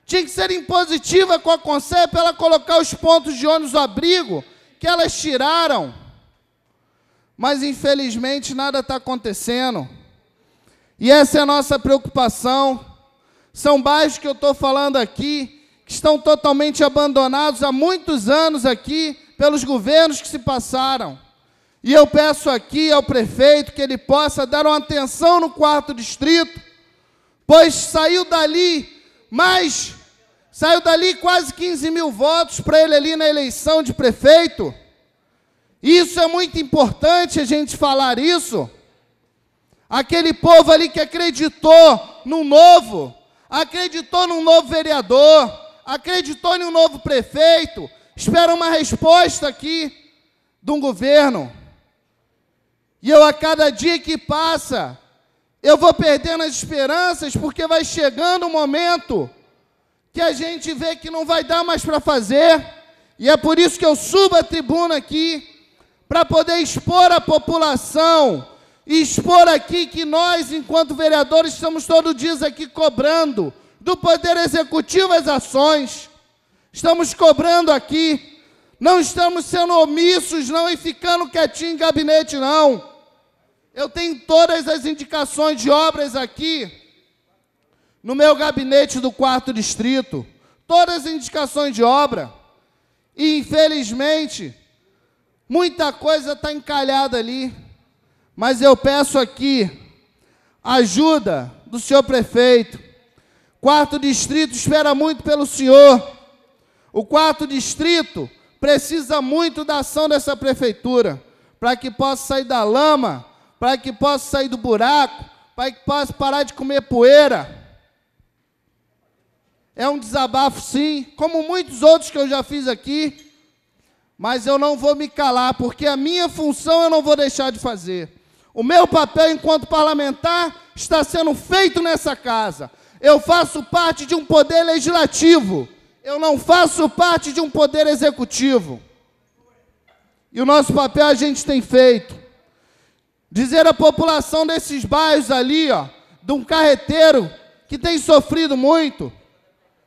Tinha que ser impositiva com a Concé para ela colocar os pontos de ônibus abrigo que elas tiraram mas infelizmente nada está acontecendo. E essa é a nossa preocupação. São bairros que eu estou falando aqui, que estão totalmente abandonados há muitos anos aqui pelos governos que se passaram. E eu peço aqui ao prefeito que ele possa dar uma atenção no quarto distrito, pois saiu dali mais, saiu dali quase 15 mil votos para ele ali na eleição de prefeito. Isso é muito importante a gente falar isso. Aquele povo ali que acreditou no novo, acreditou num novo vereador, acreditou em um novo prefeito, espera uma resposta aqui de um governo. E eu, a cada dia que passa, eu vou perdendo as esperanças, porque vai chegando um momento que a gente vê que não vai dar mais para fazer, e é por isso que eu subo a tribuna aqui para poder expor a população, expor aqui que nós, enquanto vereadores, estamos todo dia aqui cobrando do Poder Executivo as ações, estamos cobrando aqui, não estamos sendo omissos, não, e ficando quietinho em gabinete, não. Eu tenho todas as indicações de obras aqui no meu gabinete do quarto distrito, todas as indicações de obra. E infelizmente, Muita coisa está encalhada ali, mas eu peço aqui ajuda do senhor prefeito. Quarto distrito espera muito pelo senhor. O quarto distrito precisa muito da ação dessa prefeitura para que possa sair da lama, para que possa sair do buraco, para que possa parar de comer poeira. É um desabafo, sim, como muitos outros que eu já fiz aqui mas eu não vou me calar, porque a minha função eu não vou deixar de fazer. O meu papel enquanto parlamentar está sendo feito nessa casa. Eu faço parte de um poder legislativo, eu não faço parte de um poder executivo. E o nosso papel a gente tem feito. Dizer à população desses bairros ali, ó, de um carreteiro que tem sofrido muito,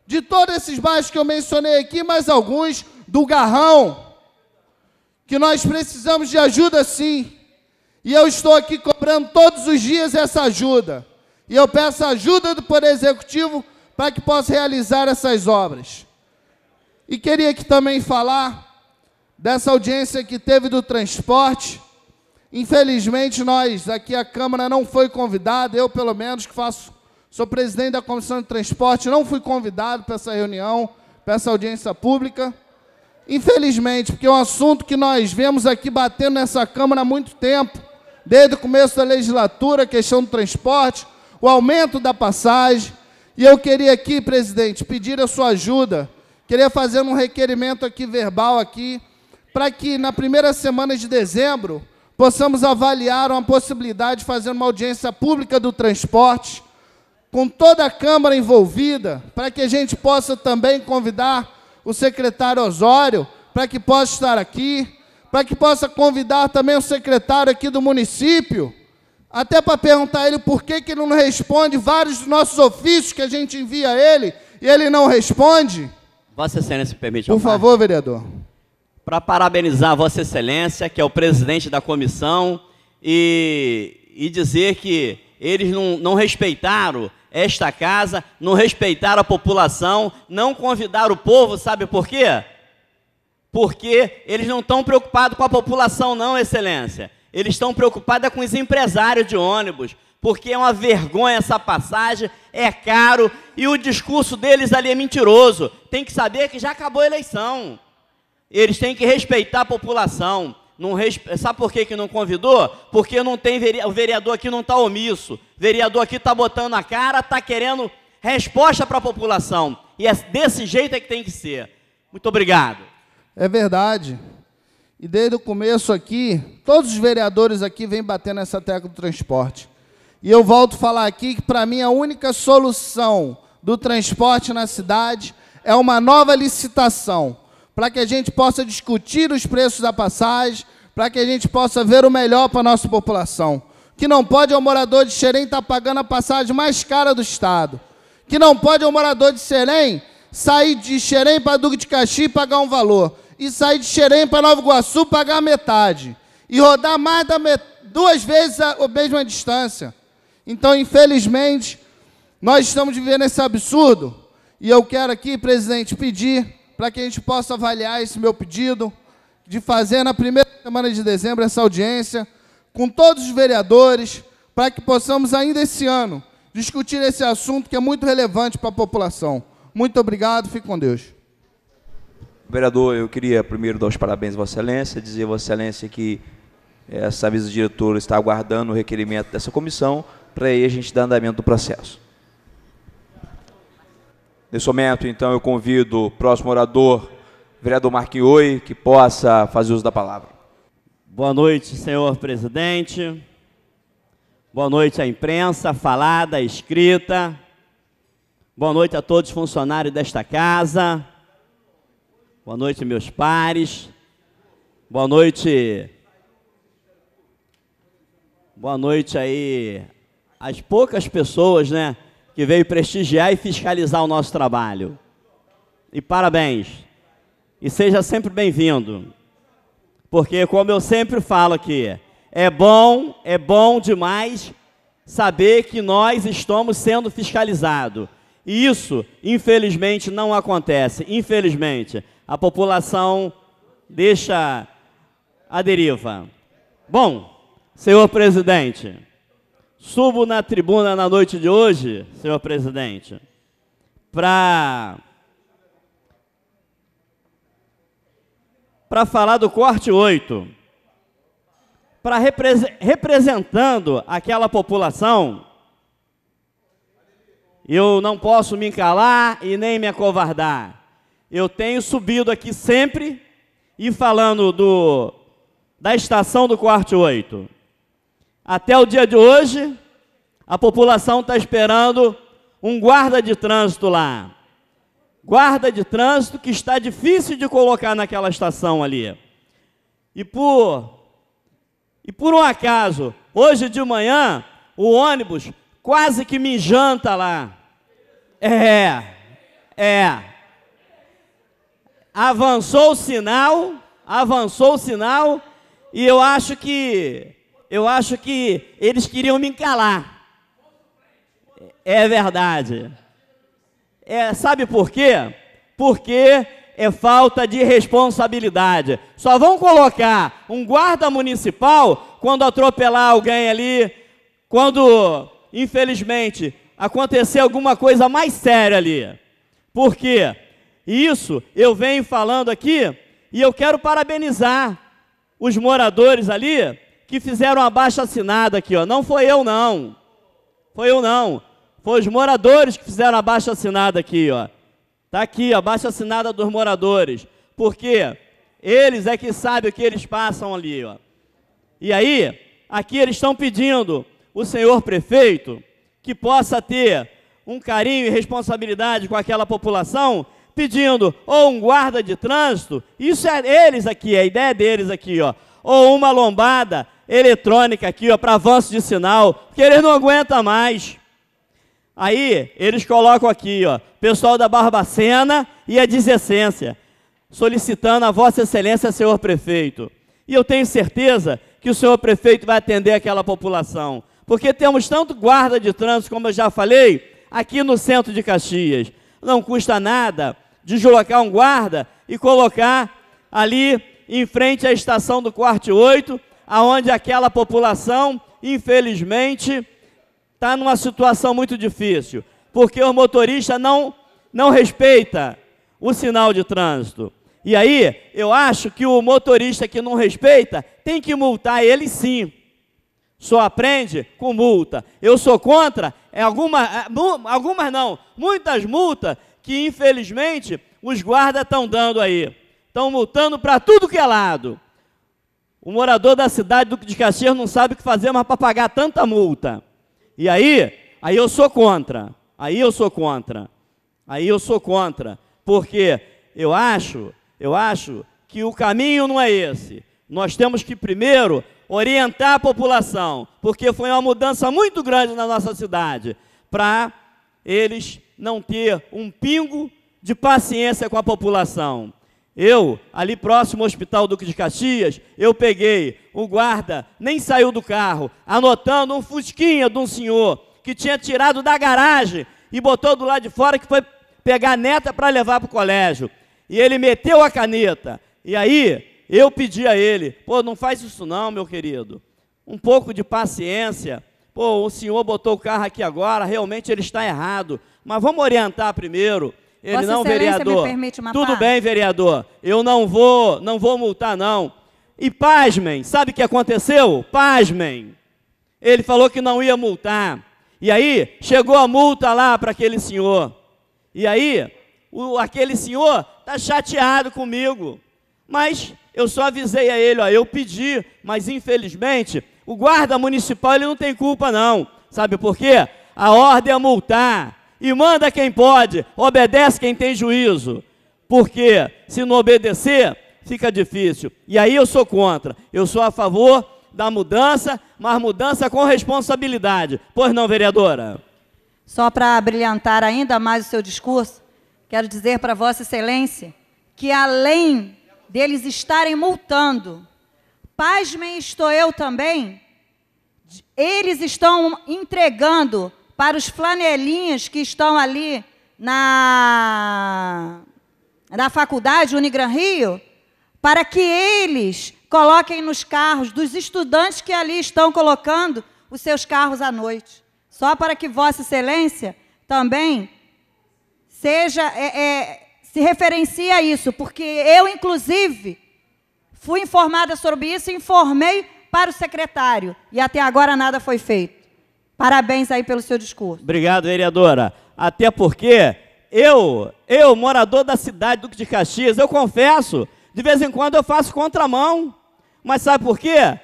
de todos esses bairros que eu mencionei aqui, mais alguns, do Garrão, que nós precisamos de ajuda sim. E eu estou aqui cobrando todos os dias essa ajuda. E eu peço a ajuda do Poder Executivo para que possa realizar essas obras. E queria que também falar dessa audiência que teve do transporte. Infelizmente, nós aqui a Câmara não foi convidada, eu pelo menos que faço, sou presidente da Comissão de Transporte, não fui convidado para essa reunião, para essa audiência pública. Infelizmente, porque é um assunto que nós vemos aqui batendo nessa Câmara há muito tempo, desde o começo da legislatura, a questão do transporte, o aumento da passagem. E eu queria aqui, presidente, pedir a sua ajuda. Queria fazer um requerimento aqui verbal aqui, para que na primeira semana de dezembro possamos avaliar uma possibilidade de fazer uma audiência pública do transporte, com toda a Câmara envolvida, para que a gente possa também convidar o secretário Osório para que possa estar aqui, para que possa convidar também o secretário aqui do município, até para perguntar a ele por que, que ele não responde vários dos nossos ofícios que a gente envia a ele e ele não responde. Vossa Excelência permite. Por favor, parte. vereador. Para parabenizar Vossa Excelência, que é o presidente da comissão, e, e dizer que eles não, não respeitaram esta casa, não respeitaram a população, não convidaram o povo, sabe por quê? Porque eles não estão preocupados com a população, não, Excelência. Eles estão preocupados com os empresários de ônibus, porque é uma vergonha essa passagem, é caro e o discurso deles ali é mentiroso. Tem que saber que já acabou a eleição. Eles têm que respeitar a população. Não, sabe por que, que não convidou? Porque não tem o vereador aqui não está omisso. O vereador aqui está botando a cara, está querendo resposta para a população. E é desse jeito é que tem que ser. Muito obrigado. É verdade. E desde o começo aqui, todos os vereadores aqui vêm batendo essa tecla do transporte. E eu volto a falar aqui que, para mim, a única solução do transporte na cidade é uma nova licitação para que a gente possa discutir os preços da passagem, para que a gente possa ver o melhor para a nossa população. Que não pode é o um morador de Xerém estar tá pagando a passagem mais cara do Estado. Que não pode é o um morador de Xerém sair de Xerém para Duque de Caxi e pagar um valor. E sair de Xerém para Nova Iguaçu pagar metade. E rodar mais da met... duas vezes a mesma distância. Então, infelizmente, nós estamos vivendo esse absurdo. E eu quero aqui, presidente, pedir para que a gente possa avaliar esse meu pedido de fazer na primeira semana de dezembro essa audiência com todos os vereadores, para que possamos ainda esse ano discutir esse assunto que é muito relevante para a população. Muito obrigado, fique com Deus. Vereador, eu queria primeiro dar os parabéns à Vossa Excelência, dizer à Vossa Excelência que eh, essa vice-diretora está aguardando o requerimento dessa comissão para aí a gente dar andamento do processo. Nesse momento, então, eu convido o próximo orador, vereador Marquioi, que possa fazer uso da palavra. Boa noite, senhor presidente. Boa noite à imprensa, falada, escrita. Boa noite a todos os funcionários desta casa. Boa noite, meus pares. Boa noite. Boa noite aí às poucas pessoas, né? que veio prestigiar e fiscalizar o nosso trabalho. E parabéns. E seja sempre bem-vindo. Porque, como eu sempre falo aqui, é bom, é bom demais saber que nós estamos sendo fiscalizados. E isso, infelizmente, não acontece. Infelizmente, a população deixa a deriva. Bom, senhor presidente. Subo na tribuna na noite de hoje, senhor presidente, para para falar do corte 8, para repre representando aquela população, eu não posso me calar e nem me acovardar. Eu tenho subido aqui sempre e falando do da estação do corte 8 até o dia de hoje, a população está esperando um guarda de trânsito lá. Guarda de trânsito que está difícil de colocar naquela estação ali. E por e por um acaso, hoje de manhã, o ônibus quase que me janta lá. É. É. Avançou o sinal, avançou o sinal, e eu acho que eu acho que eles queriam me calar. É, é verdade. É, sabe por quê? Porque é falta de responsabilidade. Só vão colocar um guarda municipal quando atropelar alguém ali, quando, infelizmente, acontecer alguma coisa mais séria ali. Por quê? Isso eu venho falando aqui e eu quero parabenizar os moradores ali que fizeram abaixo assinado aqui, ó. Não foi eu não. Foi eu não. Foi os moradores que fizeram abaixo assinado aqui, ó. Tá aqui, abaixo assinada dos moradores. Por quê? Eles é que sabem o que eles passam ali, ó. E aí, aqui eles estão pedindo o senhor prefeito que possa ter um carinho e responsabilidade com aquela população, pedindo ou um guarda de trânsito, isso é eles aqui, é a ideia deles aqui, ó, ou uma lombada eletrônica aqui, ó, para avanço de sinal, porque eles não aguentam mais. Aí eles colocam aqui, ó, pessoal da Barbacena e a Dizessência, solicitando a Vossa Excelência, senhor prefeito. E eu tenho certeza que o senhor prefeito vai atender aquela população, porque temos tanto guarda de trânsito, como eu já falei, aqui no centro de Caxias. Não custa nada deslocar um guarda e colocar ali em frente à estação do quarto 8 aonde aquela população, infelizmente, está numa situação muito difícil, porque o motorista não, não respeita o sinal de trânsito. E aí, eu acho que o motorista que não respeita tem que multar ele sim. Só aprende com multa. Eu sou contra é é, algumas não, muitas multas que infelizmente os guardas estão dando aí. Estão multando para tudo que é lado. O morador da cidade de Caxias não sabe o que fazer mas para pagar tanta multa. E aí, aí eu sou contra. Aí eu sou contra. Aí eu sou contra. Porque eu acho, eu acho que o caminho não é esse. Nós temos que primeiro orientar a população, porque foi uma mudança muito grande na nossa cidade, para eles não ter um pingo de paciência com a população. Eu, ali próximo ao Hospital Duque de Caxias, eu peguei o guarda, nem saiu do carro, anotando um fusquinha de um senhor que tinha tirado da garagem e botou do lado de fora que foi pegar a neta para levar para o colégio. E ele meteu a caneta. E aí eu pedi a ele: pô, não faz isso não, meu querido. Um pouco de paciência. Pô, o senhor botou o carro aqui agora, realmente ele está errado. Mas vamos orientar primeiro. Ele Vossa não, Excelência vereador. Me permite uma Tudo parte. bem, vereador. Eu não vou, não vou multar não. E pasmem, sabe o que aconteceu? Pasmem. Ele falou que não ia multar. E aí chegou a multa lá para aquele senhor. E aí o, aquele senhor tá chateado comigo. Mas eu só avisei a ele, ó, eu pedi, mas infelizmente o guarda municipal ele não tem culpa não. Sabe por quê? A ordem é multar e manda quem pode, obedece quem tem juízo. Porque se não obedecer, fica difícil. E aí eu sou contra. Eu sou a favor da mudança, mas mudança com responsabilidade. Pois não, vereadora? Só para brilhantar ainda mais o seu discurso, quero dizer para Vossa Excelência que além deles estarem multando, pasmem, estou eu também, eles estão entregando para os flanelinhas que estão ali na, na faculdade Unigran Rio, para que eles coloquem nos carros dos estudantes que ali estão colocando os seus carros à noite. Só para que Vossa Excelência também seja é, é, se referencie a isso, porque eu, inclusive, fui informada sobre isso e informei para o secretário, e até agora nada foi feito. Parabéns aí pelo seu discurso. Obrigado, vereadora. Até porque eu, eu, morador da cidade Duque de Caxias, eu confesso, de vez em quando eu faço contramão. Mas sabe por quê?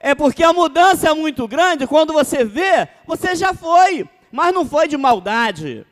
É porque a mudança é muito grande, quando você vê, você já foi. Mas não foi de maldade.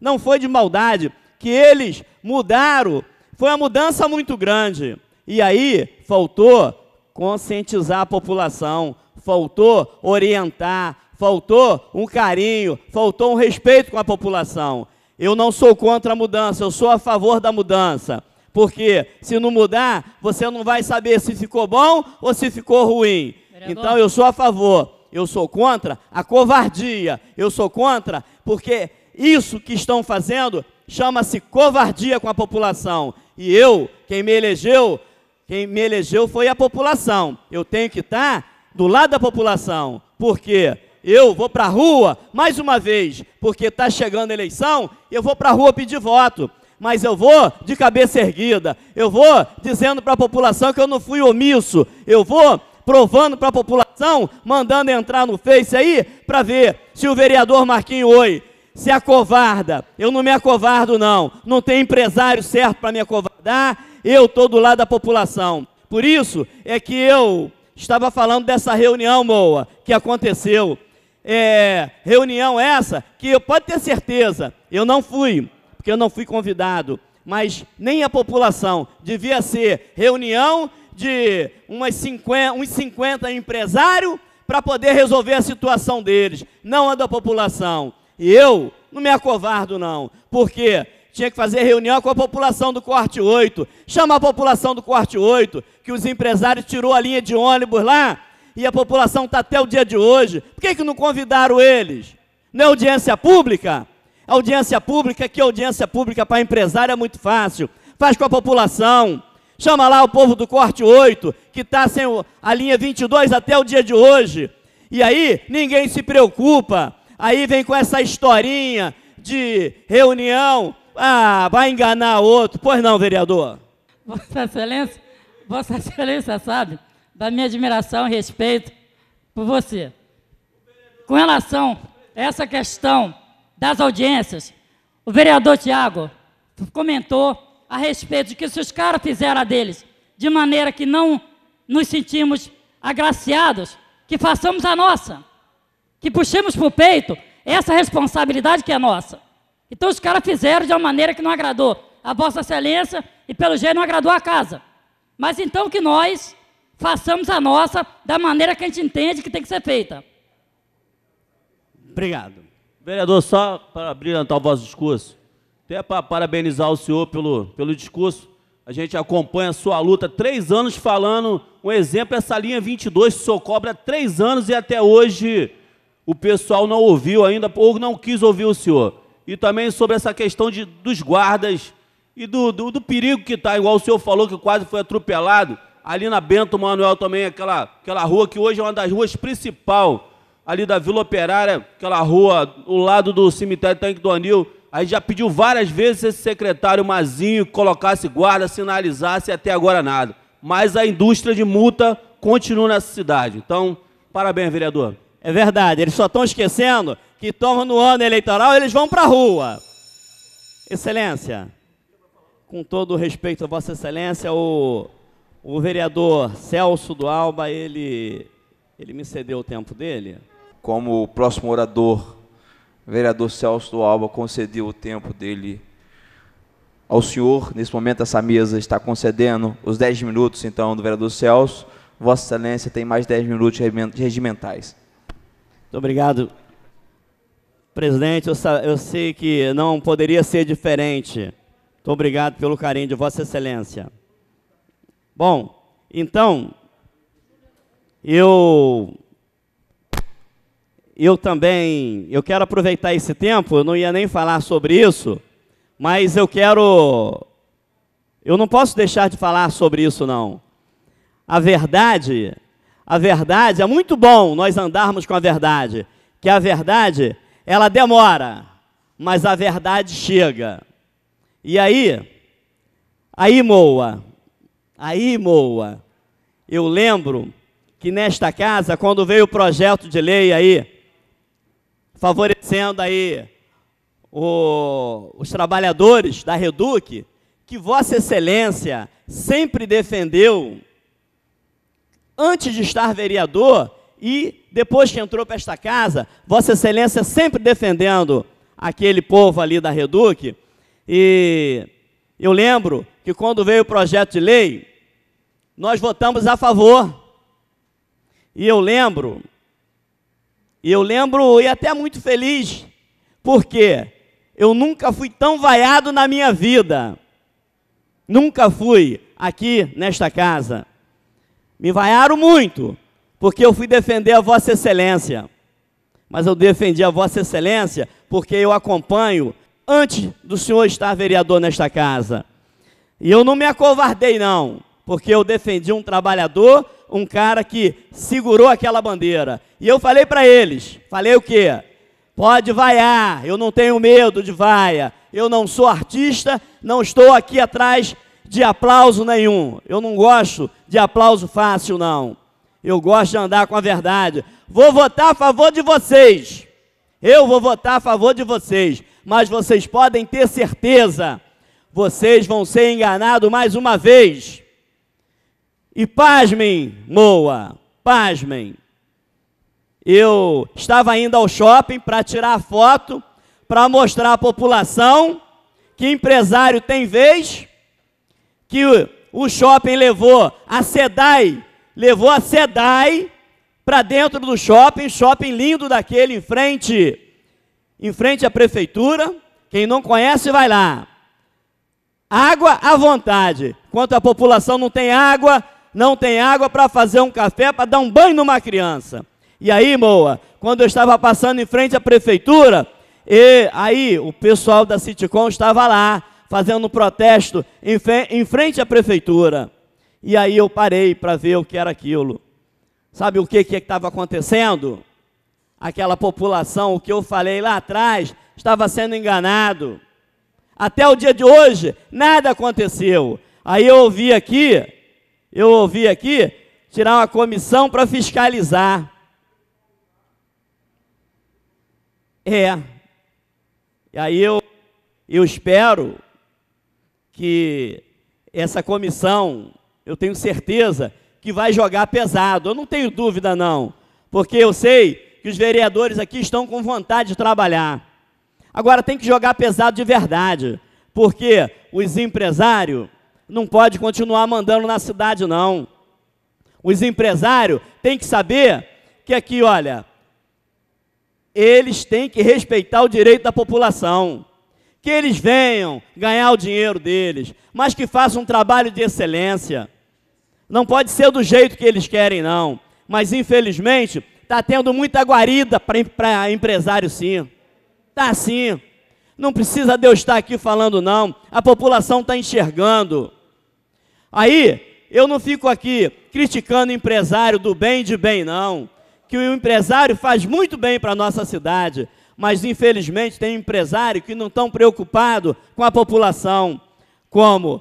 Não foi de maldade que eles mudaram. Foi uma mudança muito grande. E aí faltou conscientizar a população, faltou orientar, faltou um carinho, faltou um respeito com a população. Eu não sou contra a mudança, eu sou a favor da mudança. Porque se não mudar, você não vai saber se ficou bom ou se ficou ruim. Vereador. Então eu sou a favor. Eu sou contra a covardia. Eu sou contra porque isso que estão fazendo chama-se covardia com a população. E eu, quem me elegeu, quem me elegeu foi a população. Eu tenho que estar do lado da população. Por quê? eu vou para a rua mais uma vez, porque está chegando a eleição, eu vou para a rua pedir voto. Mas eu vou de cabeça erguida, eu vou dizendo para a população que eu não fui omisso, eu vou provando para a população, mandando entrar no Face aí, para ver se o vereador Marquinho Oi se acovarda. Eu não me acovardo, não. Não tem empresário certo para me acovardar, eu estou do lado da população. Por isso é que eu estava falando dessa reunião, Moa, que aconteceu é, reunião essa que eu pode ter certeza, eu não fui, porque eu não fui convidado, mas nem a população. Devia ser reunião de umas 50, uns 50 empresários para poder resolver a situação deles, não a da população. E eu não me acovardo, não, porque tinha que fazer reunião com a população do corte 8. Chama a população do corte 8, que os empresários tirou a linha de ônibus lá e a população está até o dia de hoje. Por que, que não convidaram eles? Não é audiência pública? Audiência pública, que audiência pública para empresário é muito fácil. Faz com a população. Chama lá o povo do corte 8, que está sem a linha 22 até o dia de hoje. E aí ninguém se preocupa. Aí vem com essa historinha de reunião. Ah, vai enganar outro. Pois não, vereador. Vossa Excelência, Vossa Excelência sabe da minha admiração e respeito por você. Com relação a essa questão das audiências, o vereador Tiago comentou a respeito de que se os caras fizeram a deles de maneira que não nos sentimos agraciados, que façamos a nossa, que puxemos para o peito essa responsabilidade que é nossa. Então os caras fizeram de uma maneira que não agradou a Vossa Excelência e, pelo jeito, não agradou a casa. Mas então que nós façamos a nossa da maneira que a gente entende que tem que ser feita. Obrigado. Vereador, só para brilhantar o vosso discurso, até para parabenizar o senhor pelo, pelo discurso, a gente acompanha a sua luta, três anos falando, um exemplo, é essa linha 22, o senhor cobra três anos e até hoje o pessoal não ouviu ainda, ou não quis ouvir o senhor. E também sobre essa questão de, dos guardas e do, do, do perigo que está, igual o senhor falou que quase foi atropelado, ali na Bento Manuel também, aquela, aquela rua que hoje é uma das ruas principal ali da Vila Operária, aquela rua do lado do cemitério Tanque do Anil. A gente já pediu várias vezes esse secretário Mazinho colocasse guarda, sinalizasse e até agora nada. Mas a indústria de multa continua nessa cidade. Então, parabéns, vereador. É verdade, eles só estão esquecendo que estamos no ano eleitoral eles vão para a rua. Excelência, com todo respeito a Vossa Excelência, o o vereador Celso do Alba, ele, ele me cedeu o tempo dele. Como o próximo orador, o vereador Celso do Alba concedeu o tempo dele ao senhor. Nesse momento, essa mesa está concedendo os 10 minutos, então, do vereador Celso. Vossa Excelência tem mais 10 minutos regimentais. Muito obrigado. Presidente, eu, eu sei que não poderia ser diferente. Muito obrigado pelo carinho de Vossa Excelência. Bom, então, eu eu também, eu quero aproveitar esse tempo, eu não ia nem falar sobre isso, mas eu quero eu não posso deixar de falar sobre isso não. A verdade, a verdade é muito bom nós andarmos com a verdade, que a verdade, ela demora, mas a verdade chega. E aí, aí Moa, Aí, Moa, eu lembro que nesta casa, quando veio o projeto de lei aí, favorecendo aí o, os trabalhadores da Reduc, que Vossa Excelência sempre defendeu antes de estar vereador e depois que entrou para esta casa, Vossa Excelência sempre defendendo aquele povo ali da Reduc. E eu lembro que quando veio o projeto de lei, nós votamos a favor. E eu lembro, e eu lembro e até muito feliz, porque eu nunca fui tão vaiado na minha vida. Nunca fui aqui nesta casa. Me vaiaram muito, porque eu fui defender a Vossa Excelência. Mas eu defendi a Vossa Excelência porque eu acompanho antes do senhor estar vereador nesta casa. E eu não me acovardei, não, porque eu defendi um trabalhador, um cara que segurou aquela bandeira. E eu falei para eles: falei o quê? Pode vaiar, eu não tenho medo de vaia. Eu não sou artista, não estou aqui atrás de aplauso nenhum. Eu não gosto de aplauso fácil, não. Eu gosto de andar com a verdade. Vou votar a favor de vocês. Eu vou votar a favor de vocês, mas vocês podem ter certeza, vocês vão ser enganados mais uma vez. E pasmem, Moa, pasmem. Eu estava indo ao shopping para tirar foto, para mostrar à população que empresário tem vez, que o shopping levou a SEDAI, levou a SEDAI para dentro do shopping, shopping lindo daquele em frente, em frente à prefeitura. Quem não conhece, vai lá. Água à vontade. Enquanto a população não tem água, não tem água para fazer um café, para dar um banho numa criança. E aí, Moa, quando eu estava passando em frente à prefeitura, e aí o pessoal da Citicom estava lá, fazendo um protesto em, em frente à prefeitura. E aí eu parei para ver o que era aquilo. Sabe o que que é estava acontecendo? Aquela população, o que eu falei lá atrás, estava sendo enganado. Até o dia de hoje, nada aconteceu. Aí eu ouvi aqui, eu ouvi aqui, tirar uma comissão para fiscalizar. É. E aí eu, eu espero que essa comissão, eu tenho certeza que vai jogar pesado. Eu não tenho dúvida, não, porque eu sei que os vereadores aqui estão com vontade de trabalhar. Agora tem que jogar pesado de verdade, porque os empresários não podem continuar mandando na cidade, não. Os empresários têm que saber que aqui, olha, eles têm que respeitar o direito da população. Que eles venham ganhar o dinheiro deles, mas que façam um trabalho de excelência. Não pode ser do jeito que eles querem, não. Mas, infelizmente, está tendo muita guarida para empresário, sim. Está sim. Não precisa Deus estar tá aqui falando, não. A população está enxergando. Aí, eu não fico aqui criticando o empresário do bem de bem, não. Que o empresário faz muito bem para a nossa cidade. Mas, infelizmente, tem empresário que não estão preocupado com a população. Como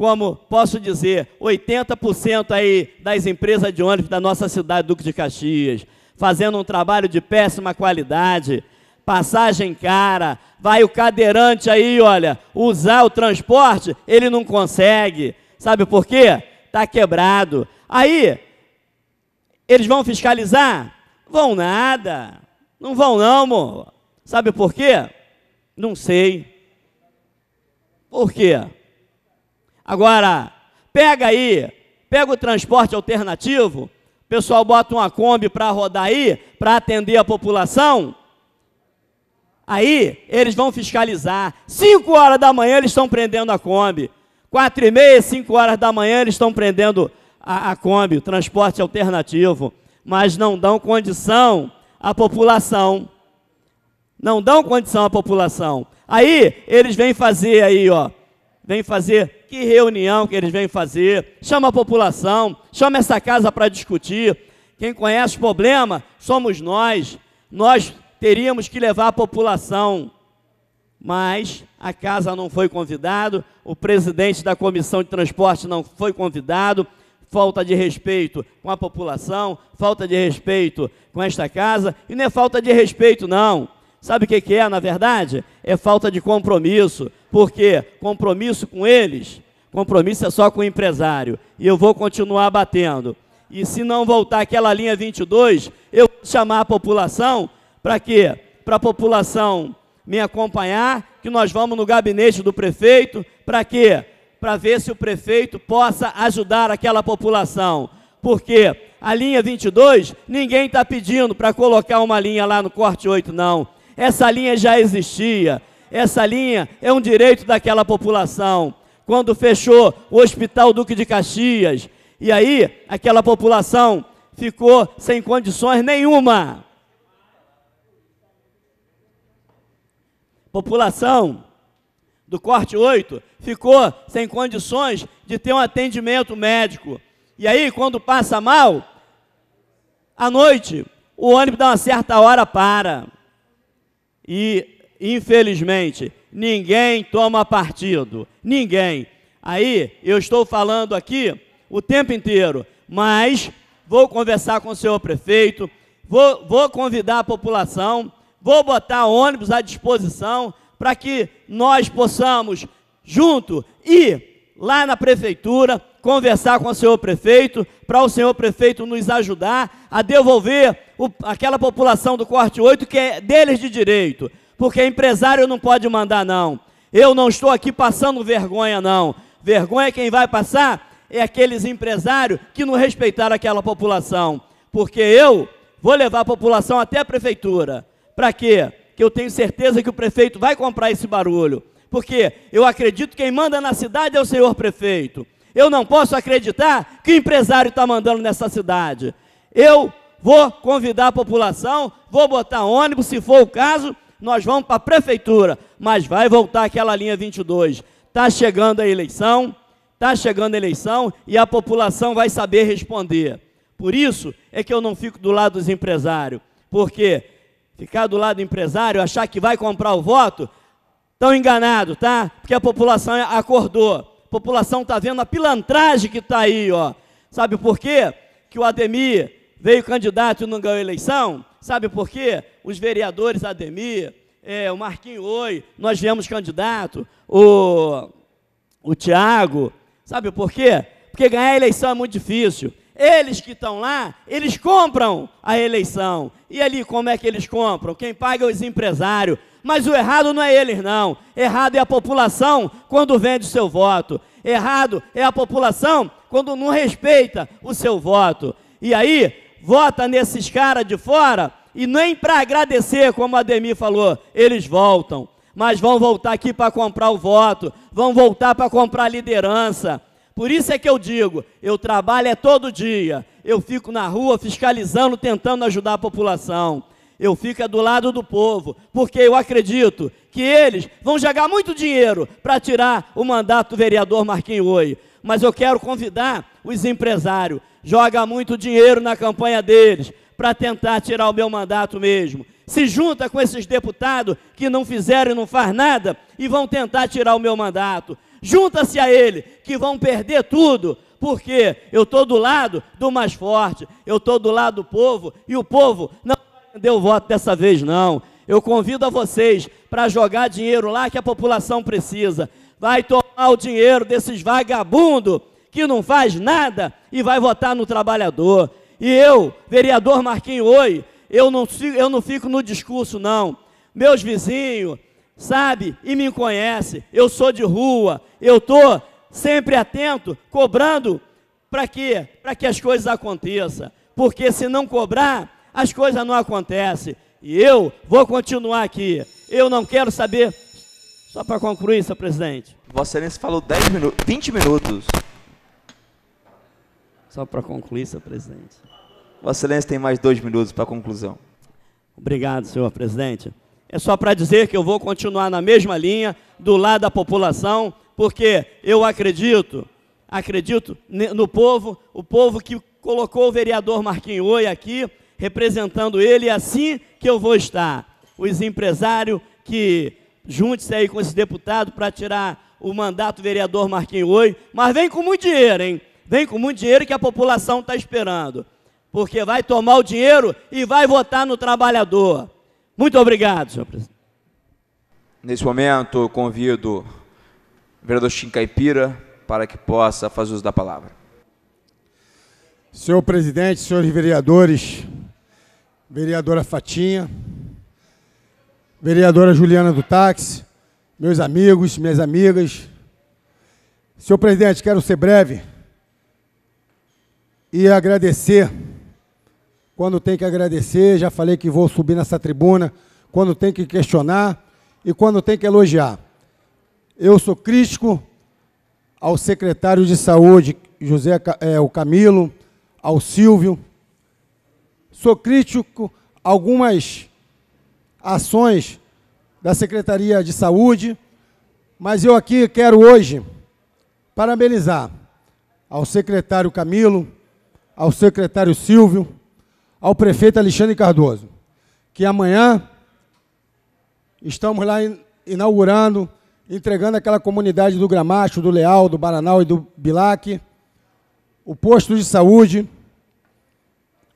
como posso dizer, 80% aí das empresas de ônibus da nossa cidade, Duque de Caxias, fazendo um trabalho de péssima qualidade, passagem cara, vai o cadeirante aí, olha, usar o transporte, ele não consegue. Sabe por quê? Está quebrado. Aí, eles vão fiscalizar? Vão nada. Não vão não, amor. Sabe por quê? Não sei. Por quê? Agora, pega aí, pega o transporte alternativo, o pessoal bota uma Kombi para rodar aí, para atender a população. Aí eles vão fiscalizar. 5 horas da manhã eles estão prendendo a Kombi. 4 e meia, 5 horas da manhã eles estão prendendo a, a Kombi, o transporte alternativo. Mas não dão condição à população. Não dão condição à população. Aí eles vêm fazer aí, ó, vem fazer, que reunião que eles vêm fazer, chama a população, chama essa casa para discutir. Quem conhece o problema somos nós. Nós teríamos que levar a população. Mas a casa não foi convidado, o presidente da comissão de transporte não foi convidado, falta de respeito com a população, falta de respeito com esta casa, e não é falta de respeito, não. Sabe o que, é, na verdade? É falta de compromisso. Porque compromisso com eles, compromisso é só com o empresário. E eu vou continuar batendo. E se não voltar aquela linha 22, eu vou chamar a população para quê? Para a população me acompanhar, que nós vamos no gabinete do prefeito, para quê? Para ver se o prefeito possa ajudar aquela população. Porque a linha 22, ninguém está pedindo para colocar uma linha lá no corte 8, não. Essa linha já existia. Essa linha é um direito daquela população. Quando fechou o Hospital Duque de Caxias, e aí aquela população ficou sem condições nenhuma. População do corte 8 ficou sem condições de ter um atendimento médico. E aí, quando passa mal, à noite, o ônibus dá uma certa hora para. E, infelizmente, ninguém toma partido. Ninguém. Aí, eu estou falando aqui o tempo inteiro, mas vou conversar com o senhor prefeito, vou, vou convidar a população, vou botar ônibus à disposição para que nós possamos, junto, ir lá na prefeitura, conversar com o senhor prefeito, para o senhor prefeito nos ajudar a devolver o, aquela população do corte 8 que é deles de direito, porque empresário não pode mandar, não. Eu não estou aqui passando vergonha, não. Vergonha quem vai passar é aqueles empresários que não respeitaram aquela população. Porque eu vou levar a população até a prefeitura. Para quê? Que eu tenho certeza que o prefeito vai comprar esse barulho. Porque eu acredito que quem manda na cidade é o senhor prefeito. Eu não posso acreditar que o empresário está mandando nessa cidade. Eu vou convidar a população, vou botar ônibus, se for o caso, nós vamos para a prefeitura, mas vai voltar aquela linha 22. Está chegando a eleição, está chegando a eleição e a população vai saber responder. Por isso é que eu não fico do lado dos empresários, porque ficar do lado do empresário, achar que vai comprar o voto, estão enganados, tá? Porque a população acordou, a população está vendo a pilantragem que está aí, ó. Sabe por quê? Que o Ademir veio candidato e não ganhou eleição? Sabe por quê? Os vereadores Ademir, é, o Marquinhos Oi, nós viemos candidato, o, o Tiago. Sabe por quê? Porque ganhar a eleição é muito difícil. Eles que estão lá, eles compram a eleição. E ali, como é que eles compram? Quem paga é os empresários. Mas o errado não é eles, não. Errado é a população quando vende o seu voto. Errado é a população quando não respeita o seu voto. E aí, vota nesses caras de fora e nem para agradecer, como a Ademir falou, eles voltam. Mas vão voltar aqui para comprar o voto, vão voltar para comprar a liderança. Por isso é que eu digo, eu trabalho é todo dia. Eu fico na rua fiscalizando, tentando ajudar a população. Eu fico é do lado do povo, porque eu acredito que eles vão jogar muito dinheiro para tirar o mandato do vereador Marquinhos Oi mas eu quero convidar os empresários. Joga muito dinheiro na campanha deles para tentar tirar o meu mandato mesmo. Se junta com esses deputados que não fizeram e não faz nada e vão tentar tirar o meu mandato. Junta-se a ele que vão perder tudo, porque eu estou do lado do mais forte, eu estou do lado do povo e o povo não deu voto dessa vez não. Eu convido a vocês para jogar dinheiro lá que a população precisa vai tomar o dinheiro desses vagabundos que não faz nada e vai votar no trabalhador. E eu, vereador Marquinhos Oi, eu não, eu não fico no discurso, não. Meus vizinhos, sabe, e me conhece, eu sou de rua, eu estou sempre atento, cobrando para quê? Para que as coisas aconteçam. Porque se não cobrar, as coisas não acontecem. E eu vou continuar aqui. Eu não quero saber só para concluir, senhor presidente. Vossa Excelência falou 10 minutos, 20 minutos. Só para concluir, senhor presidente. Vossa Excelência tem mais dois minutos para a conclusão. Obrigado, senhor presidente. É só para dizer que eu vou continuar na mesma linha, do lado da população, porque eu acredito, acredito no povo, o povo que colocou o vereador Marquinhos Oi aqui, representando ele, e é assim que eu vou estar. Os empresários que junte-se aí com esse deputado para tirar o mandato vereador Marquinhos Oi, mas vem com muito dinheiro, hein? Vem com muito dinheiro que a população está esperando, porque vai tomar o dinheiro e vai votar no trabalhador. Muito obrigado, senhor presidente. Nesse momento, convido o vereador Tim Caipira para que possa fazer uso da palavra. Senhor presidente, senhores vereadores, vereadora Fatinha, vereadora Juliana do Táxi, meus amigos, minhas amigas. Senhor presidente, quero ser breve e agradecer. Quando tem que agradecer, já falei que vou subir nessa tribuna. Quando tem que questionar e quando tem que elogiar. Eu sou crítico ao secretário de saúde, José é, o Camilo, ao Silvio. Sou crítico a algumas ações da Secretaria de Saúde, mas eu aqui quero hoje parabenizar ao secretário Camilo, ao secretário Silvio, ao prefeito Alexandre Cardoso, que amanhã estamos lá inaugurando, entregando aquela comunidade do Gramacho, do Leal, do Baranal e do Bilac, o posto de saúde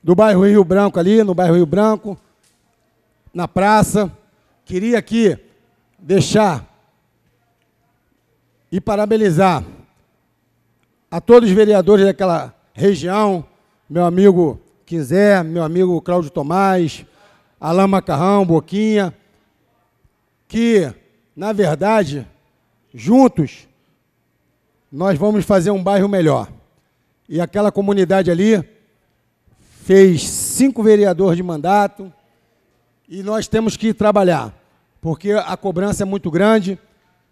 do bairro Rio Branco ali, no bairro Rio Branco, na praça. Queria aqui deixar e parabenizar a todos os vereadores daquela região, meu amigo Quinzé, meu amigo Cláudio Tomás, Alain Macarrão, Boquinha, que, na verdade, juntos, nós vamos fazer um bairro melhor. E aquela comunidade ali fez cinco vereadores de mandato, e nós temos que trabalhar, porque a cobrança é muito grande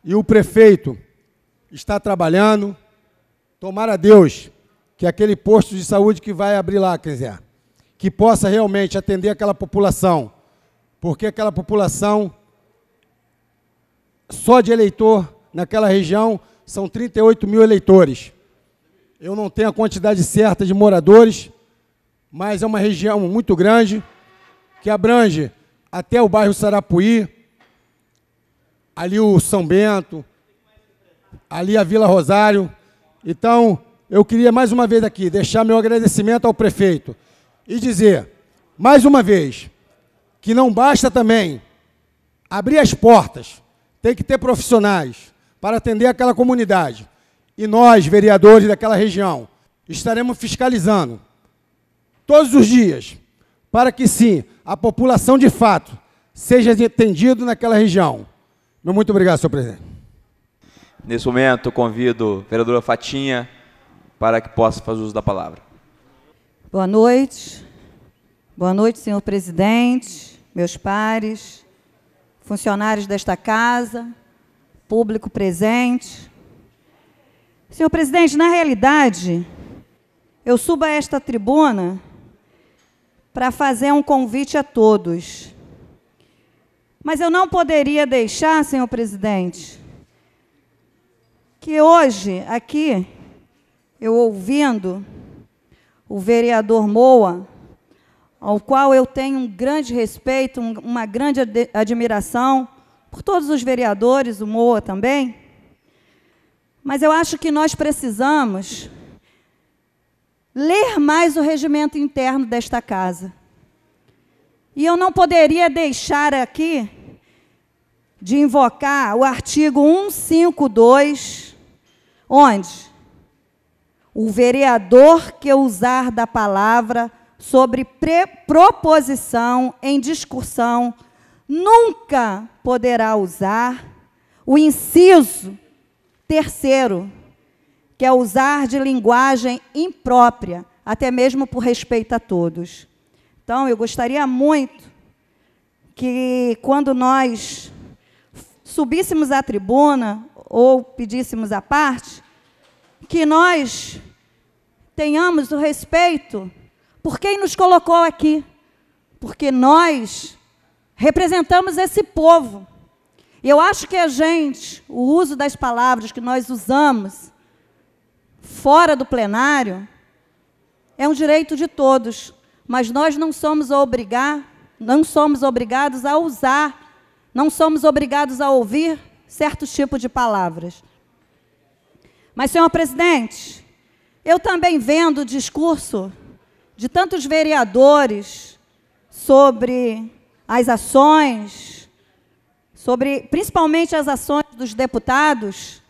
e o prefeito está trabalhando. Tomara a Deus que aquele posto de saúde que vai abrir lá, quer dizer, que possa realmente atender aquela população, porque aquela população só de eleitor naquela região são 38 mil eleitores. Eu não tenho a quantidade certa de moradores, mas é uma região muito grande que abrange até o bairro Sarapuí, ali o São Bento, ali a Vila Rosário. Então, eu queria mais uma vez aqui deixar meu agradecimento ao prefeito e dizer, mais uma vez, que não basta também abrir as portas, tem que ter profissionais para atender aquela comunidade. E nós, vereadores daquela região, estaremos fiscalizando todos os dias para que sim, a população de fato seja atendida naquela região. Muito obrigado, senhor presidente. Nesse momento, convido a vereadora Fatinha para que possa fazer uso da palavra. Boa noite. Boa noite, senhor presidente, meus pares, funcionários desta casa, público presente. Senhor presidente, na realidade, eu subo a esta tribuna para fazer um convite a todos. Mas eu não poderia deixar, senhor presidente, que hoje, aqui, eu ouvindo o vereador Moa, ao qual eu tenho um grande respeito, uma grande admiração, por todos os vereadores, o Moa também, mas eu acho que nós precisamos ler mais o regimento interno desta casa. E eu não poderia deixar aqui de invocar o artigo 152, onde o vereador que usar da palavra sobre proposição em discussão nunca poderá usar o inciso terceiro que é usar de linguagem imprópria, até mesmo por respeito a todos. Então, eu gostaria muito que, quando nós subíssemos à tribuna ou pedíssemos a parte, que nós tenhamos o respeito por quem nos colocou aqui, porque nós representamos esse povo. E eu acho que a gente, o uso das palavras que nós usamos, fora do plenário é um direito de todos, mas nós não somos a obrigar, não somos obrigados a usar, não somos obrigados a ouvir certos tipos de palavras. Mas, senhor presidente, eu também vendo o discurso de tantos vereadores sobre as ações, sobre principalmente as ações dos deputados,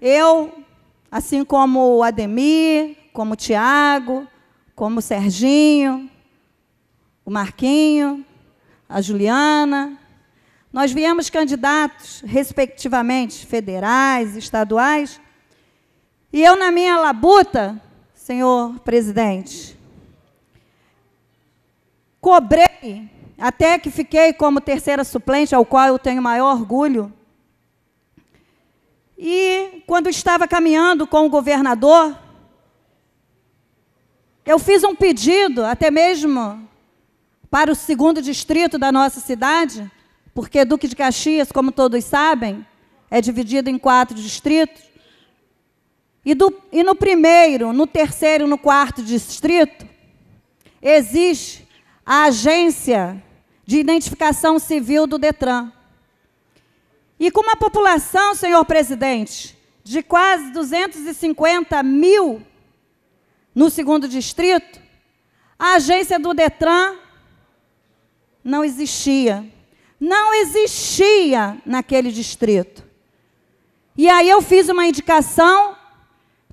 eu assim como o Ademir, como o Tiago, como o Serginho, o Marquinho, a Juliana. Nós viemos candidatos, respectivamente, federais, estaduais, e eu, na minha labuta, senhor presidente, cobrei, até que fiquei como terceira suplente, ao qual eu tenho maior orgulho, e quando estava caminhando com o governador, eu fiz um pedido, até mesmo para o segundo distrito da nossa cidade, porque Duque de Caxias, como todos sabem, é dividido em quatro distritos. E, do, e no primeiro, no terceiro, no quarto distrito, existe a agência de identificação civil do Detran. E com uma população, senhor presidente, de quase 250 mil no segundo distrito, a agência do Detran não existia. Não existia naquele distrito. E aí eu fiz uma indicação,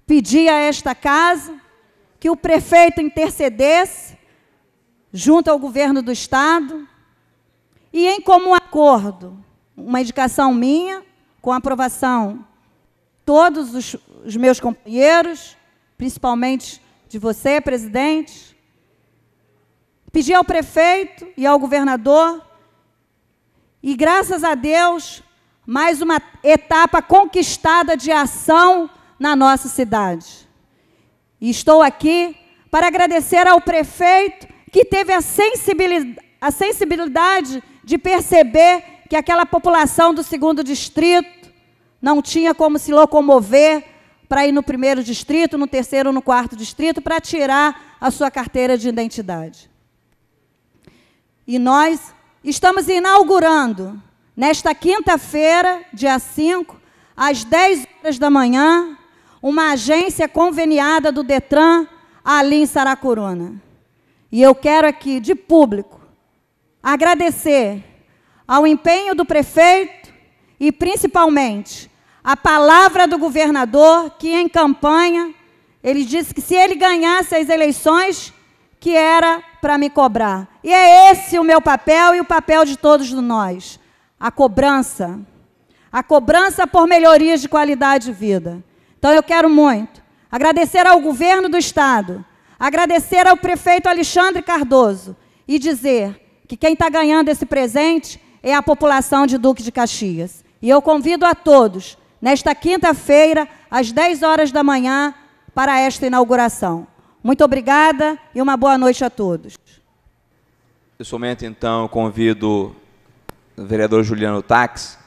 pedi a esta casa que o prefeito intercedesse junto ao governo do estado e em comum acordo uma indicação minha, com aprovação todos os, os meus companheiros, principalmente de você, presidente. Pedi ao prefeito e ao governador, e graças a Deus, mais uma etapa conquistada de ação na nossa cidade. E estou aqui para agradecer ao prefeito que teve a sensibilidade, a sensibilidade de perceber que aquela população do segundo distrito não tinha como se locomover para ir no primeiro distrito, no terceiro, no quarto distrito, para tirar a sua carteira de identidade. E nós estamos inaugurando, nesta quinta-feira, dia 5, às 10 horas da manhã, uma agência conveniada do Detran ali em Saracuruna. E eu quero aqui, de público, agradecer ao empenho do prefeito e, principalmente, à palavra do governador, que em campanha ele disse que se ele ganhasse as eleições, que era para me cobrar. E é esse o meu papel e o papel de todos nós: a cobrança. A cobrança por melhorias de qualidade de vida. Então eu quero muito agradecer ao governo do Estado, agradecer ao prefeito Alexandre Cardoso e dizer que quem está ganhando esse presente é a população de Duque de Caxias. E eu convido a todos, nesta quinta-feira, às 10 horas da manhã, para esta inauguração. Muito obrigada e uma boa noite a todos. Nesse momento, então, convido o vereador Juliano Tax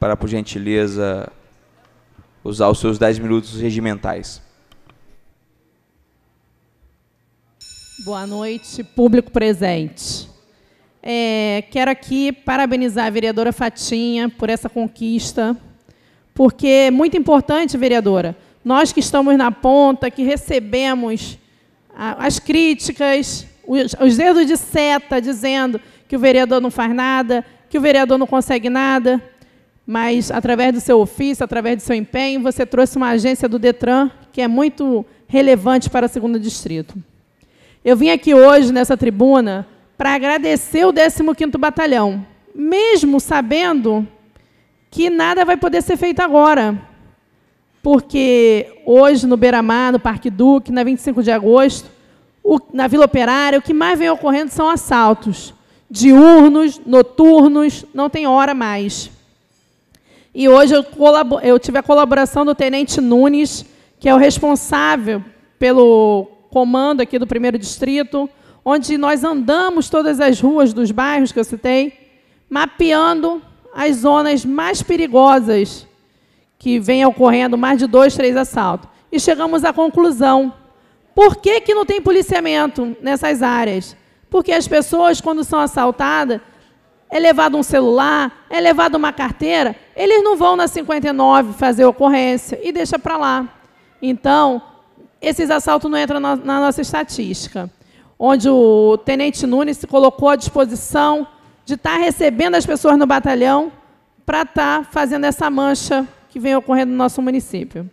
para, por gentileza, usar os seus 10 minutos regimentais. Boa noite, público presente. É, quero aqui parabenizar a vereadora Fatinha por essa conquista, porque é muito importante, vereadora, nós que estamos na ponta, que recebemos as críticas, os, os dedos de seta dizendo que o vereador não faz nada, que o vereador não consegue nada, mas através do seu ofício, através do seu empenho, você trouxe uma agência do Detran que é muito relevante para o segundo distrito. Eu vim aqui hoje nessa tribuna para agradecer o 15º Batalhão, mesmo sabendo que nada vai poder ser feito agora, porque hoje no Beira-Mar, no Parque Duque, na 25 de agosto, o, na Vila Operária, o que mais vem ocorrendo são assaltos diurnos, noturnos, não tem hora mais. E hoje eu, eu tive a colaboração do Tenente Nunes, que é o responsável pelo comando aqui do primeiro distrito, onde nós andamos todas as ruas dos bairros que eu citei, mapeando as zonas mais perigosas que vem ocorrendo mais de dois, três assaltos. E chegamos à conclusão: por que, que não tem policiamento nessas áreas? Porque as pessoas, quando são assaltadas, é levado um celular, é levado uma carteira, eles não vão na 59 fazer ocorrência e deixa para lá. Então, esses assaltos não entram na, na nossa estatística onde o tenente Nunes se colocou à disposição de estar tá recebendo as pessoas no batalhão para estar tá fazendo essa mancha que vem ocorrendo no nosso município.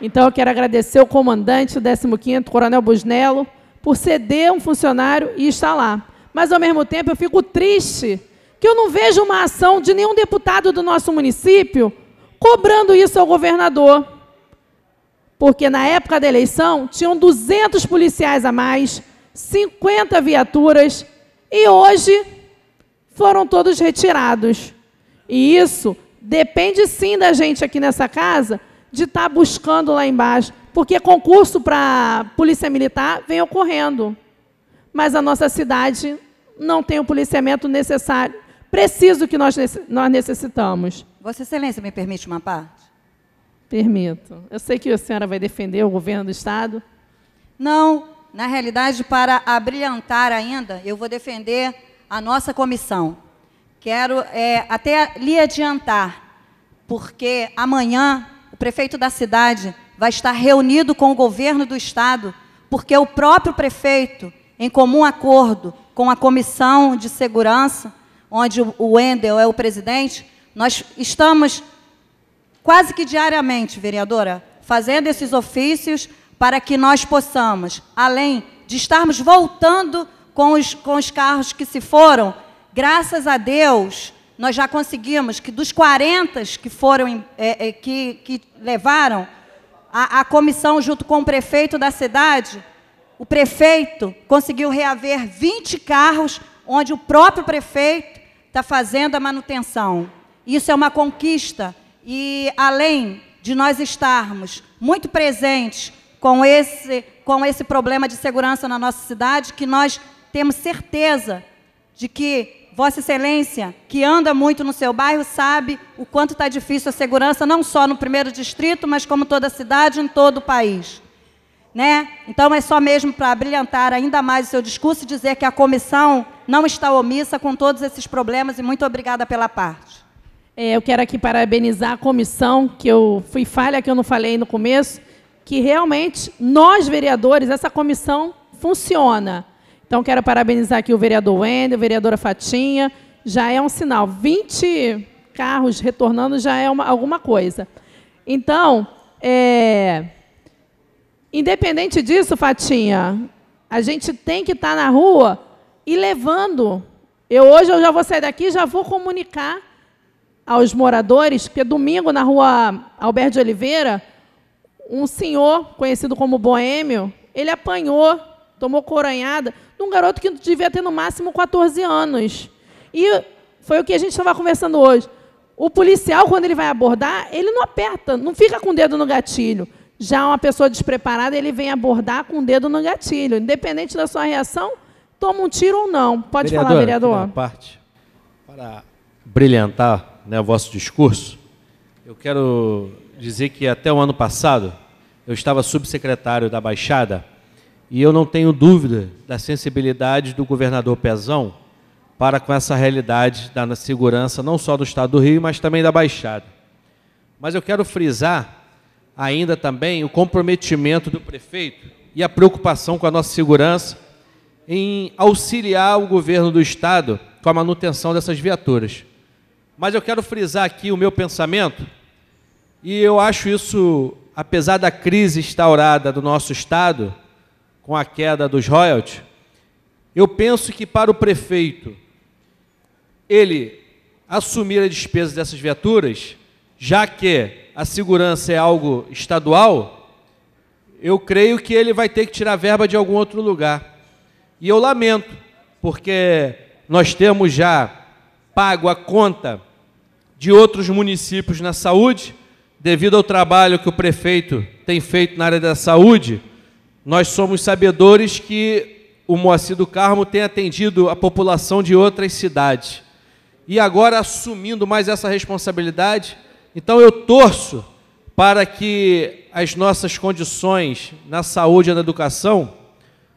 Então, eu quero agradecer o comandante, 15º, Coronel Busnello, por ceder um funcionário e estar lá. Mas, ao mesmo tempo, eu fico triste que eu não vejo uma ação de nenhum deputado do nosso município cobrando isso ao governador. Porque, na época da eleição, tinham 200 policiais a mais, 50 viaturas e hoje foram todos retirados. E isso depende sim da gente aqui nessa casa de estar tá buscando lá embaixo, porque concurso para polícia militar vem ocorrendo. Mas a nossa cidade não tem o policiamento necessário, preciso que nós, nós necessitamos. Vossa Excelência, me permite uma parte? Permito. Eu sei que a senhora vai defender o governo do Estado. Não, na realidade, para abrilhantar ainda, eu vou defender a nossa comissão. Quero é, até lhe adiantar, porque amanhã o prefeito da cidade vai estar reunido com o governo do Estado, porque o próprio prefeito, em comum acordo com a Comissão de Segurança, onde o Wendel é o presidente, nós estamos quase que diariamente, vereadora, fazendo esses ofícios para que nós possamos, além de estarmos voltando com os, com os carros que se foram, graças a Deus, nós já conseguimos que dos 40 que foram é, é, que, que levaram a, a, comissão junto com o prefeito da cidade, o prefeito conseguiu reaver 20 carros onde o próprio prefeito está fazendo a manutenção. Isso é uma conquista e além de nós estarmos muito presentes com esse, com esse problema de segurança na nossa cidade, que nós temos certeza de que Vossa Excelência, que anda muito no seu bairro, sabe o quanto está difícil a segurança, não só no primeiro distrito, mas como toda a cidade, em todo o país. Né? Então é só mesmo para brilhantar ainda mais o seu discurso e dizer que a comissão não está omissa com todos esses problemas e muito obrigada pela parte. É, eu quero aqui parabenizar a comissão, que eu fui falha que eu não falei no começo, que realmente nós, vereadores, essa comissão funciona. Então, quero parabenizar aqui o vereador Wendel, a vereadora Fatinha. Já é um sinal. 20 carros retornando já é uma, alguma coisa. Então, é, independente disso, Fatinha, a gente tem que estar tá na rua e levando. Eu hoje eu já vou sair daqui, já vou comunicar aos moradores, porque domingo na rua Alberto de Oliveira, um senhor conhecido como Boêmio, ele apanhou, tomou coronhada, de um garoto que devia ter no máximo 14 anos. E foi o que a gente estava conversando hoje. O policial, quando ele vai abordar, ele não aperta, não fica com o dedo no gatilho. Já uma pessoa despreparada, ele vem abordar com o dedo no gatilho. Independente da sua reação, toma um tiro ou não. Pode vereador, falar, vereador. parte, para brilhantar né, o vosso discurso, eu quero dizer que até o ano passado eu estava subsecretário da Baixada e eu não tenho dúvida da sensibilidade do governador Pezão para com essa realidade da segurança, não só do estado do Rio, mas também da Baixada. Mas eu quero frisar ainda também o comprometimento do prefeito e a preocupação com a nossa segurança em auxiliar o governo do estado com a manutenção dessas viaturas. Mas eu quero frisar aqui o meu pensamento e eu acho isso, apesar da crise instaurada do nosso Estado, com a queda dos royalties, eu penso que para o prefeito ele assumir a despesa dessas viaturas, já que a segurança é algo estadual, eu creio que ele vai ter que tirar verba de algum outro lugar. E eu lamento, porque nós temos já pago a conta de outros municípios na saúde devido ao trabalho que o prefeito tem feito na área da saúde, nós somos sabedores que o Moacir do Carmo tem atendido a população de outras cidades. E agora assumindo mais essa responsabilidade, então eu torço para que as nossas condições na saúde e na educação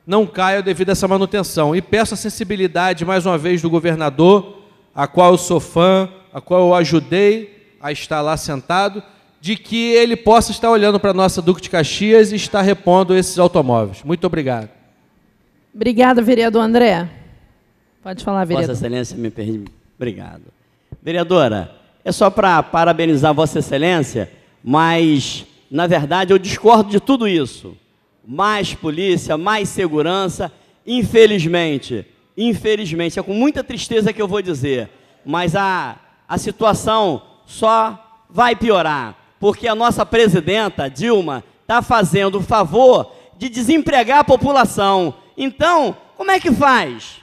não caiam devido a essa manutenção. E peço a sensibilidade, mais uma vez, do governador, a qual eu sou fã, a qual eu ajudei a estar lá sentado, de que ele possa estar olhando para a nossa Duque de Caxias e estar repondo esses automóveis. Muito obrigado. Obrigada, vereador André. Pode falar, vereador. Vossa Excelência me perdi. Obrigado. Vereadora, é só para parabenizar Vossa Excelência, mas, na verdade, eu discordo de tudo isso. Mais polícia, mais segurança, infelizmente, infelizmente, é com muita tristeza que eu vou dizer, mas a, a situação só vai piorar porque a nossa presidenta, Dilma, está fazendo o favor de desempregar a população. Então, como é que faz?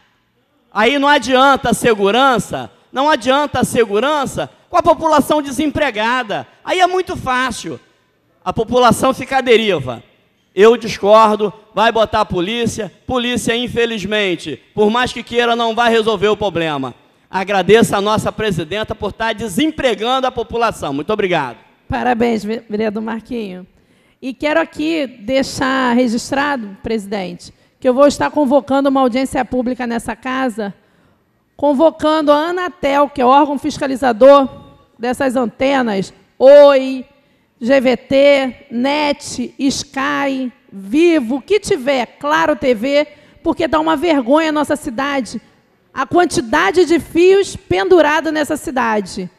Aí não adianta a segurança, não adianta a segurança com a população desempregada. Aí é muito fácil. A população fica à deriva. Eu discordo, vai botar a polícia. Polícia, infelizmente, por mais que queira, não vai resolver o problema. Agradeço a nossa presidenta por estar tá desempregando a população. Muito obrigado. Parabéns, vereador Marquinho. E quero aqui deixar registrado, presidente, que eu vou estar convocando uma audiência pública nessa casa, convocando a Anatel, que é o órgão fiscalizador dessas antenas, Oi, GVT, NET, Sky, Vivo, que tiver, Claro TV, porque dá uma vergonha à nossa cidade a quantidade de fios pendurado nessa cidade.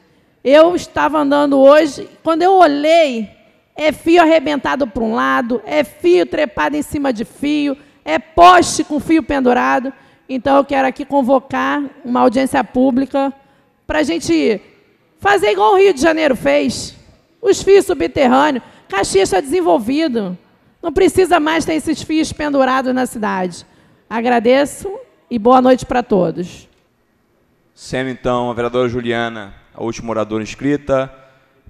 Eu estava andando hoje, quando eu olhei, é fio arrebentado para um lado, é fio trepado em cima de fio, é poste com fio pendurado. Então eu quero aqui convocar uma audiência pública para a gente fazer igual o Rio de Janeiro fez. Os fios subterrâneos. Caxias está desenvolvido. Não precisa mais ter esses fios pendurados na cidade. Agradeço e boa noite para todos. Sendo então a vereadora Juliana a última oradora inscrita.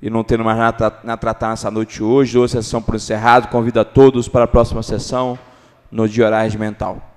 E não tendo mais nada a tratar nessa noite hoje, dou a sessão por encerrado. Convido a todos para a próxima sessão no de Mental.